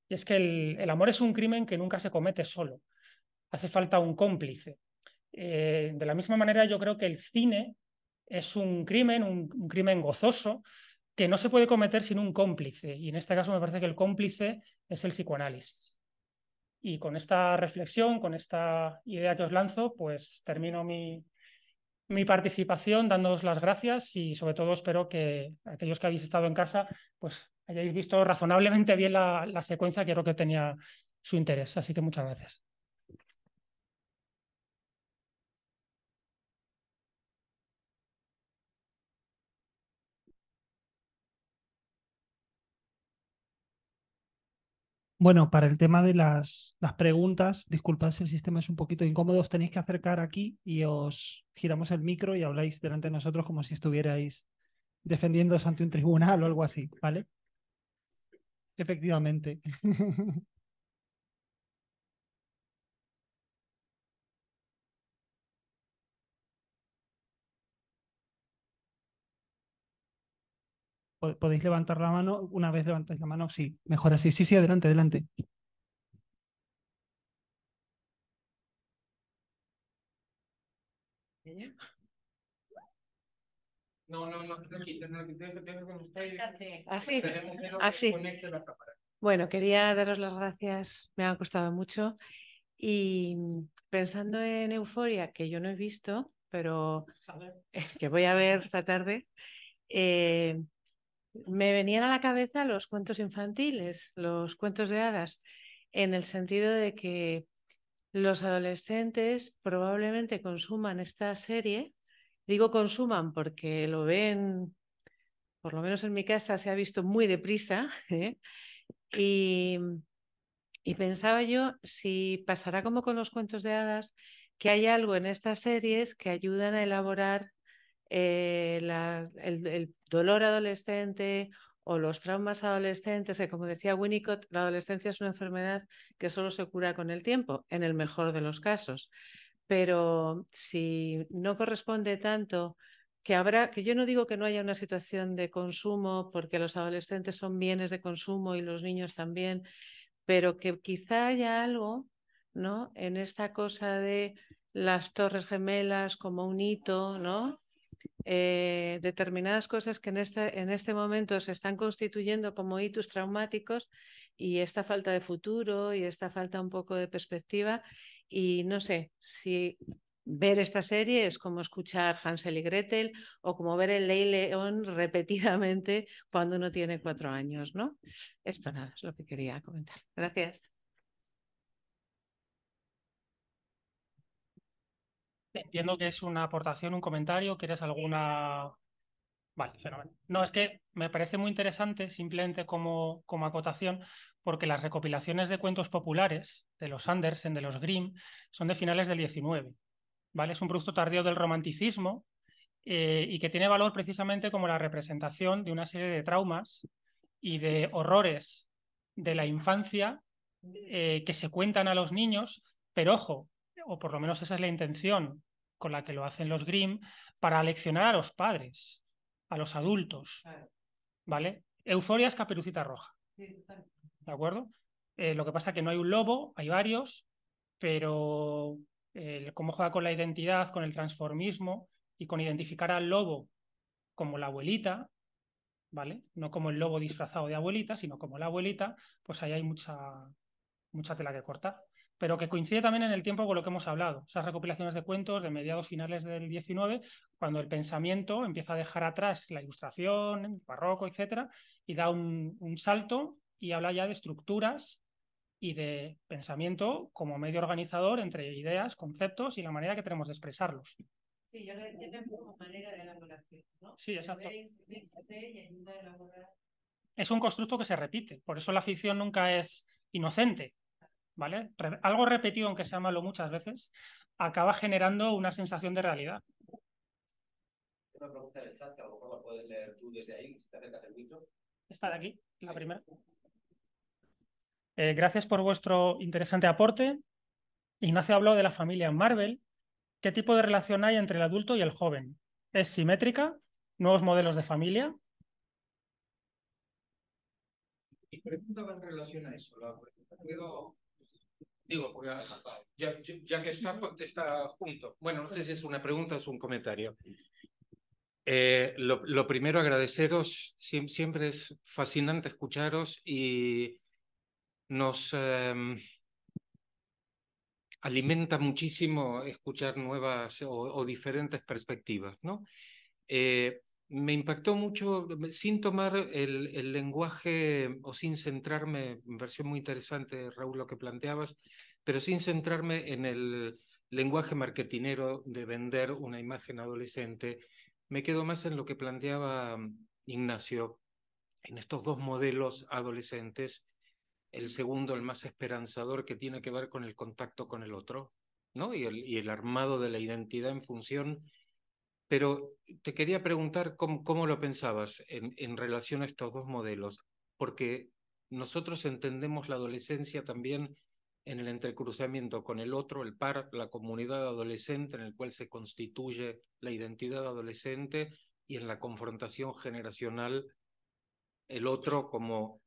y es que el, el, amor es un crimen que nunca se comete solo, hace falta un cómplice. Eh, de la misma manera yo creo que el cine es un crimen, un, crimen gozoso, que no se puede cometer sin un cómplice. Y en este caso me parece que el cómplice es el psicoanálisis. Y con esta reflexión, con esta idea que os lanzo, pues termino mi, participación dándoos las gracias y sobre todo espero que aquellos que habéis estado en casa, pues hayáis visto razonablemente bien la, la secuencia que creo que tenía su interés. Así que muchas gracias. Bueno, para el tema de las, preguntas, disculpad si el sistema es un poquito incómodo, os tenéis que acercar aquí y os giramos el micro y habláis delante de nosotros como si estuvierais defendiéndose ante un tribunal o algo así, ¿vale? Efectivamente. podéis levantar la mano. Una vez levantáis la mano, sí, mejor así. Sí, sí, adelante, adelante. No, no, no, Así, así. Bueno, quería daros las gracias, me ha costado mucho. Y pensando en Euforia, que yo no he visto, pero que voy a ver esta tarde, eh, me venían a la cabeza los cuentos infantiles, los cuentos de hadas, en el sentido de que los adolescentes probablemente consuman esta serie. Digo consuman porque lo ven, por lo menos en mi casa se ha visto muy deprisa. ¿eh? Y, y pensaba yo si pasará como con los cuentos de hadas, que hay algo en estas series que ayudan a elaborar eh, el, el, dolor adolescente o los traumas adolescentes, que como decía Winnicott, la adolescencia es una enfermedad que solo se cura con el tiempo, en el mejor de los casos. Pero si no corresponde tanto que habrá, que yo no digo que no haya una situación de consumo, porque los adolescentes son bienes de consumo y los niños también, pero que quizá haya algo, ¿no? En esta cosa de las Torres Gemelas como un hito, ¿no? Eh, determinadas cosas que en este, en este momento se están constituyendo como hitos traumáticos y esta falta de futuro y esta falta un poco de perspectiva y no sé si ver esta serie es como escuchar Hansel y Gretel o como ver el Ley León repetidamente cuando uno tiene cuatro años, ¿no? Esto nada, es lo que quería comentar. Gracias. Entiendo que es una aportación, un comentario. ¿Quieres alguna? Vale, fenómeno. No, es que me parece muy interesante, simplemente como, como acotación, porque las recopilaciones de cuentos populares de los Andersen, de los Grimm, son de finales del XIX. ¿vale? Es un producto tardío del romanticismo eh, y que tiene valor precisamente como la representación de una serie de traumas y de horrores de la infancia eh, que se cuentan a los niños, pero ojo, o por lo menos esa es la intención con la que lo hacen los Grimm, para leccionar a los padres, a los adultos. ¿Vale? Euforia es caperucita roja. ¿De acuerdo? Eh, lo que pasa es que no hay un lobo, hay varios, pero como cómo juega con la identidad, con el transformismo y con identificar al lobo como la abuelita, ¿vale? No como el lobo disfrazado de abuelita, sino como la abuelita, pues ahí hay mucha, mucha tela que cortar pero que coincide también en el tiempo con lo que hemos hablado. Esas recopilaciones de cuentos de mediados finales del 19, cuando el pensamiento empieza a dejar atrás la ilustración, el barroco, etcétera, y da un, salto y habla ya de estructuras y de pensamiento como medio organizador entre ideas, conceptos y la manera que tenemos de expresarlos. Sí, yo, manera de Sí, exacto. Es un constructo que se repite, por eso la ficción nunca es inocente, ¿vale? algo repetido, aunque sea malo muchas veces, acaba generando una sensación de realidad. Una pregunta el chat, a lo mejor puedes leer tú desde ahí, si te acercas el micro. de aquí, la primera. Eh, gracias por vuestro interesante aporte. Ignacio habló de la familia en Marvel. ¿Qué tipo de relación hay entre el adulto y el joven? ¿Es simétrica? ¿Nuevos modelos de familia? Mi pregunta va en relación a eso. La pregunta Digo, ah, ya, que está, está junto. Bueno, no sé si es una pregunta o es un comentario. Eh, lo, primero, agradeceros. siempre es fascinante escucharos y nos em, alimenta muchísimo escuchar nuevas o, diferentes perspectivas, ¿no? Eh, me impactó mucho, sin tomar el, lenguaje o sin centrarme, en versión muy interesante, Raúl, lo que planteabas, pero sin centrarme en el lenguaje marketinero de vender una imagen adolescente, me quedo más en lo que planteaba Ignacio, en estos dos modelos adolescentes, el segundo, el más esperanzador, que tiene que ver con el contacto con el otro, ¿no? Y el, y el armado de la identidad en función pero te quería preguntar cómo, lo pensabas en, relación a estos dos modelos, porque nosotros entendemos la adolescencia también en el entrecruzamiento con el otro, el par, la comunidad adolescente en el cual se constituye la identidad adolescente y en la confrontación generacional, el otro como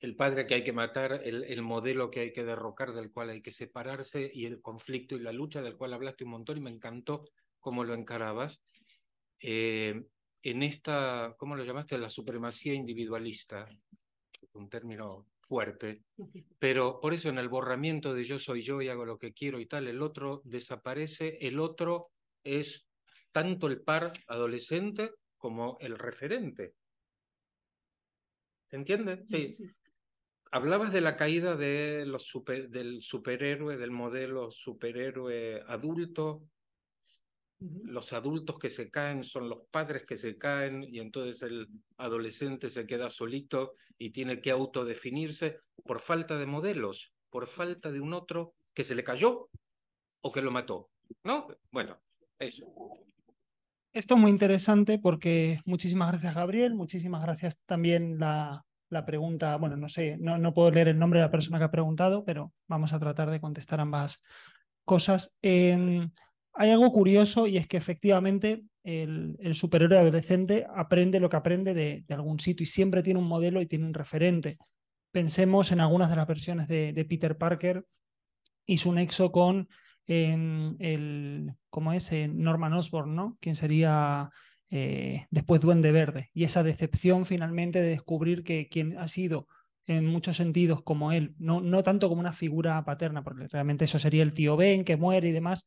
el padre que hay que matar, el, modelo que hay que derrocar, del cual hay que separarse, y el conflicto y la lucha, del cual hablaste un montón y me encantó cómo lo encarabas, eh, en esta, ¿cómo lo llamaste? La supremacía individualista, un término fuerte, pero por eso en el borramiento de yo soy yo y hago lo que quiero y tal, el otro desaparece, el otro es tanto el par adolescente como el referente. ¿Entiendes? Sí. Hablabas de la caída de los del superhéroe, del modelo superhéroe adulto, los adultos que se caen son los padres que se caen y entonces el adolescente se queda solito y tiene que autodefinirse por falta de modelos, por falta de un otro que se le cayó o que lo mató. ¿No? Bueno, eso. Esto es muy interesante porque muchísimas gracias Gabriel, muchísimas gracias también la, la pregunta, bueno, no sé, no, no, puedo leer el nombre de la persona que ha preguntado, pero vamos a tratar de contestar ambas cosas. Em, hay algo curioso y es que efectivamente el, superhéroe adolescente aprende lo que aprende de, algún sitio y siempre tiene un modelo y tiene un referente. Pensemos en algunas de las versiones de, Peter Parker y su nexo con el, como es? Norman Osborn, ¿no? Quien sería eh, después Duende Verde. Y esa decepción finalmente de descubrir que quien ha sido en muchos sentidos como él, no, no tanto como una figura paterna, porque realmente eso sería el tío Ben que muere y demás,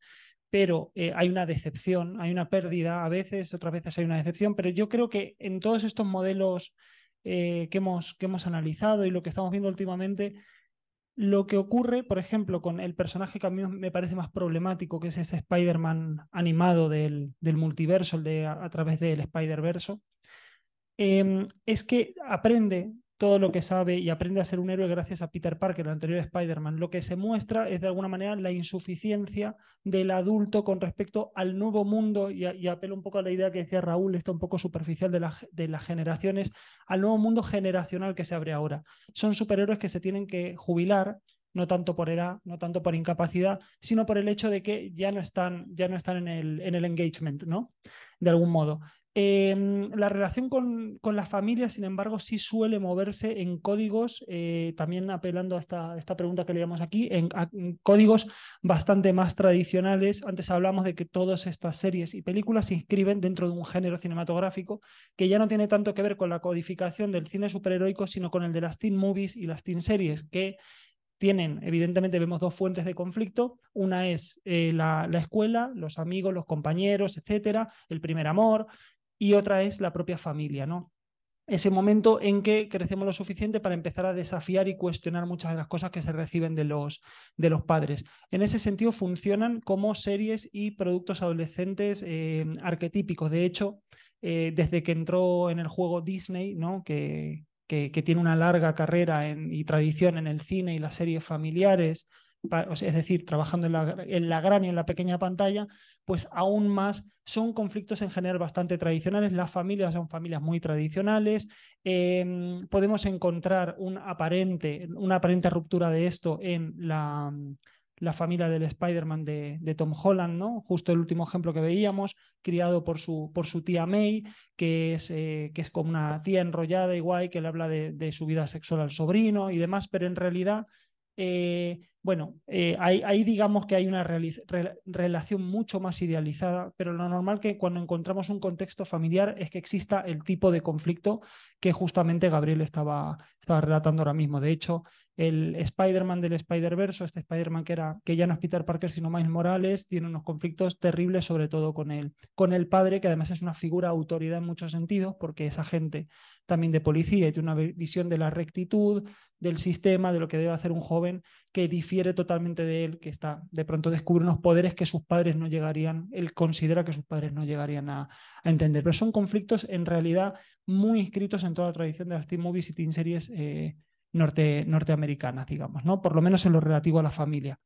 pero eh, hay una decepción, hay una pérdida a veces, otras veces hay una decepción, pero yo creo que en todos estos modelos eh, que, hemos, que hemos analizado y lo que estamos viendo últimamente, lo que ocurre, por ejemplo, con el personaje que a mí me parece más problemático, que es este Spider-Man animado del, multiverso, el de a, través del Spider-Verso, em, es que aprende todo lo que sabe y aprende a ser un héroe gracias a Peter Parker, el anterior Spider-Man. Lo que se muestra es de alguna manera la insuficiencia del adulto con respecto al nuevo mundo, y, apelo un poco a la idea que decía Raúl, esto un poco superficial de, las generaciones, al nuevo mundo generacional que se abre ahora. Son superhéroes que se tienen que jubilar, no tanto por edad, no tanto por incapacidad, sino por el hecho de que ya no están, ya no están en, el, en el engagement, ¿no? De algún modo. Em, la relación con, con, la familia, sin embargo, sí suele moverse en códigos, eh, también apelando a esta, esta pregunta que leíamos aquí, en, códigos bastante más tradicionales. Antes hablamos de que todas estas series y películas se inscriben dentro de un género cinematográfico que ya no tiene tanto que ver con la codificación del cine superheroico, sino con el de las teen movies y las teen series, que tienen, evidentemente vemos dos fuentes de conflicto. Una es eh, la, la, escuela, los amigos, los compañeros, etcétera, el primer amor, y otra es la propia familia, ¿no? Ese momento en que crecemos lo suficiente para empezar a desafiar y cuestionar muchas de las cosas que se reciben de los, de los padres. En ese sentido, funcionan como series y productos adolescentes eh, arquetípicos. De hecho, eh, desde que entró en el juego Disney, ¿no? que, que, tiene una larga carrera y tradición en el cine y las series familiares, es decir, trabajando en la, gran y en la pequeña pantalla, pues aún más son conflictos en general bastante tradicionales. Las familias son familias muy tradicionales. Em, podemos encontrar un aparente, una aparente ruptura de esto en la la familia del Spider-Man de, Tom Holland, ¿no? Justo el último ejemplo que veíamos, criado por su, por su tía May, que es, eh, que es como una tía enrollada y guay que le habla de, su vida sexual al sobrino y demás, pero en realidad eh, bueno, eh, ahí, digamos que hay una relación mucho más idealizada, pero lo normal que cuando encontramos un contexto familiar es que exista el tipo de conflicto que justamente Gabriel estaba, estaba relatando ahora mismo. De hecho, el Spider-Man del Spider-Verse, este Spider-Man que, que ya no es Peter Parker sino Miles Morales, tiene unos conflictos terribles sobre todo con él, con el padre, que además es una figura autoridad en muchos sentidos, porque es agente también de policía y tiene una visión de la rectitud, del sistema, de lo que debe hacer un joven que difiere totalmente de él, que está de pronto descubre unos poderes que sus padres no llegarían, él considera que sus padres no llegarían a, entender. Pero son conflictos en realidad muy inscritos en toda la tradición de las teen movies y teen series eh, norte, norteamericanas, digamos, ¿no? Por lo menos en lo relativo a la familia.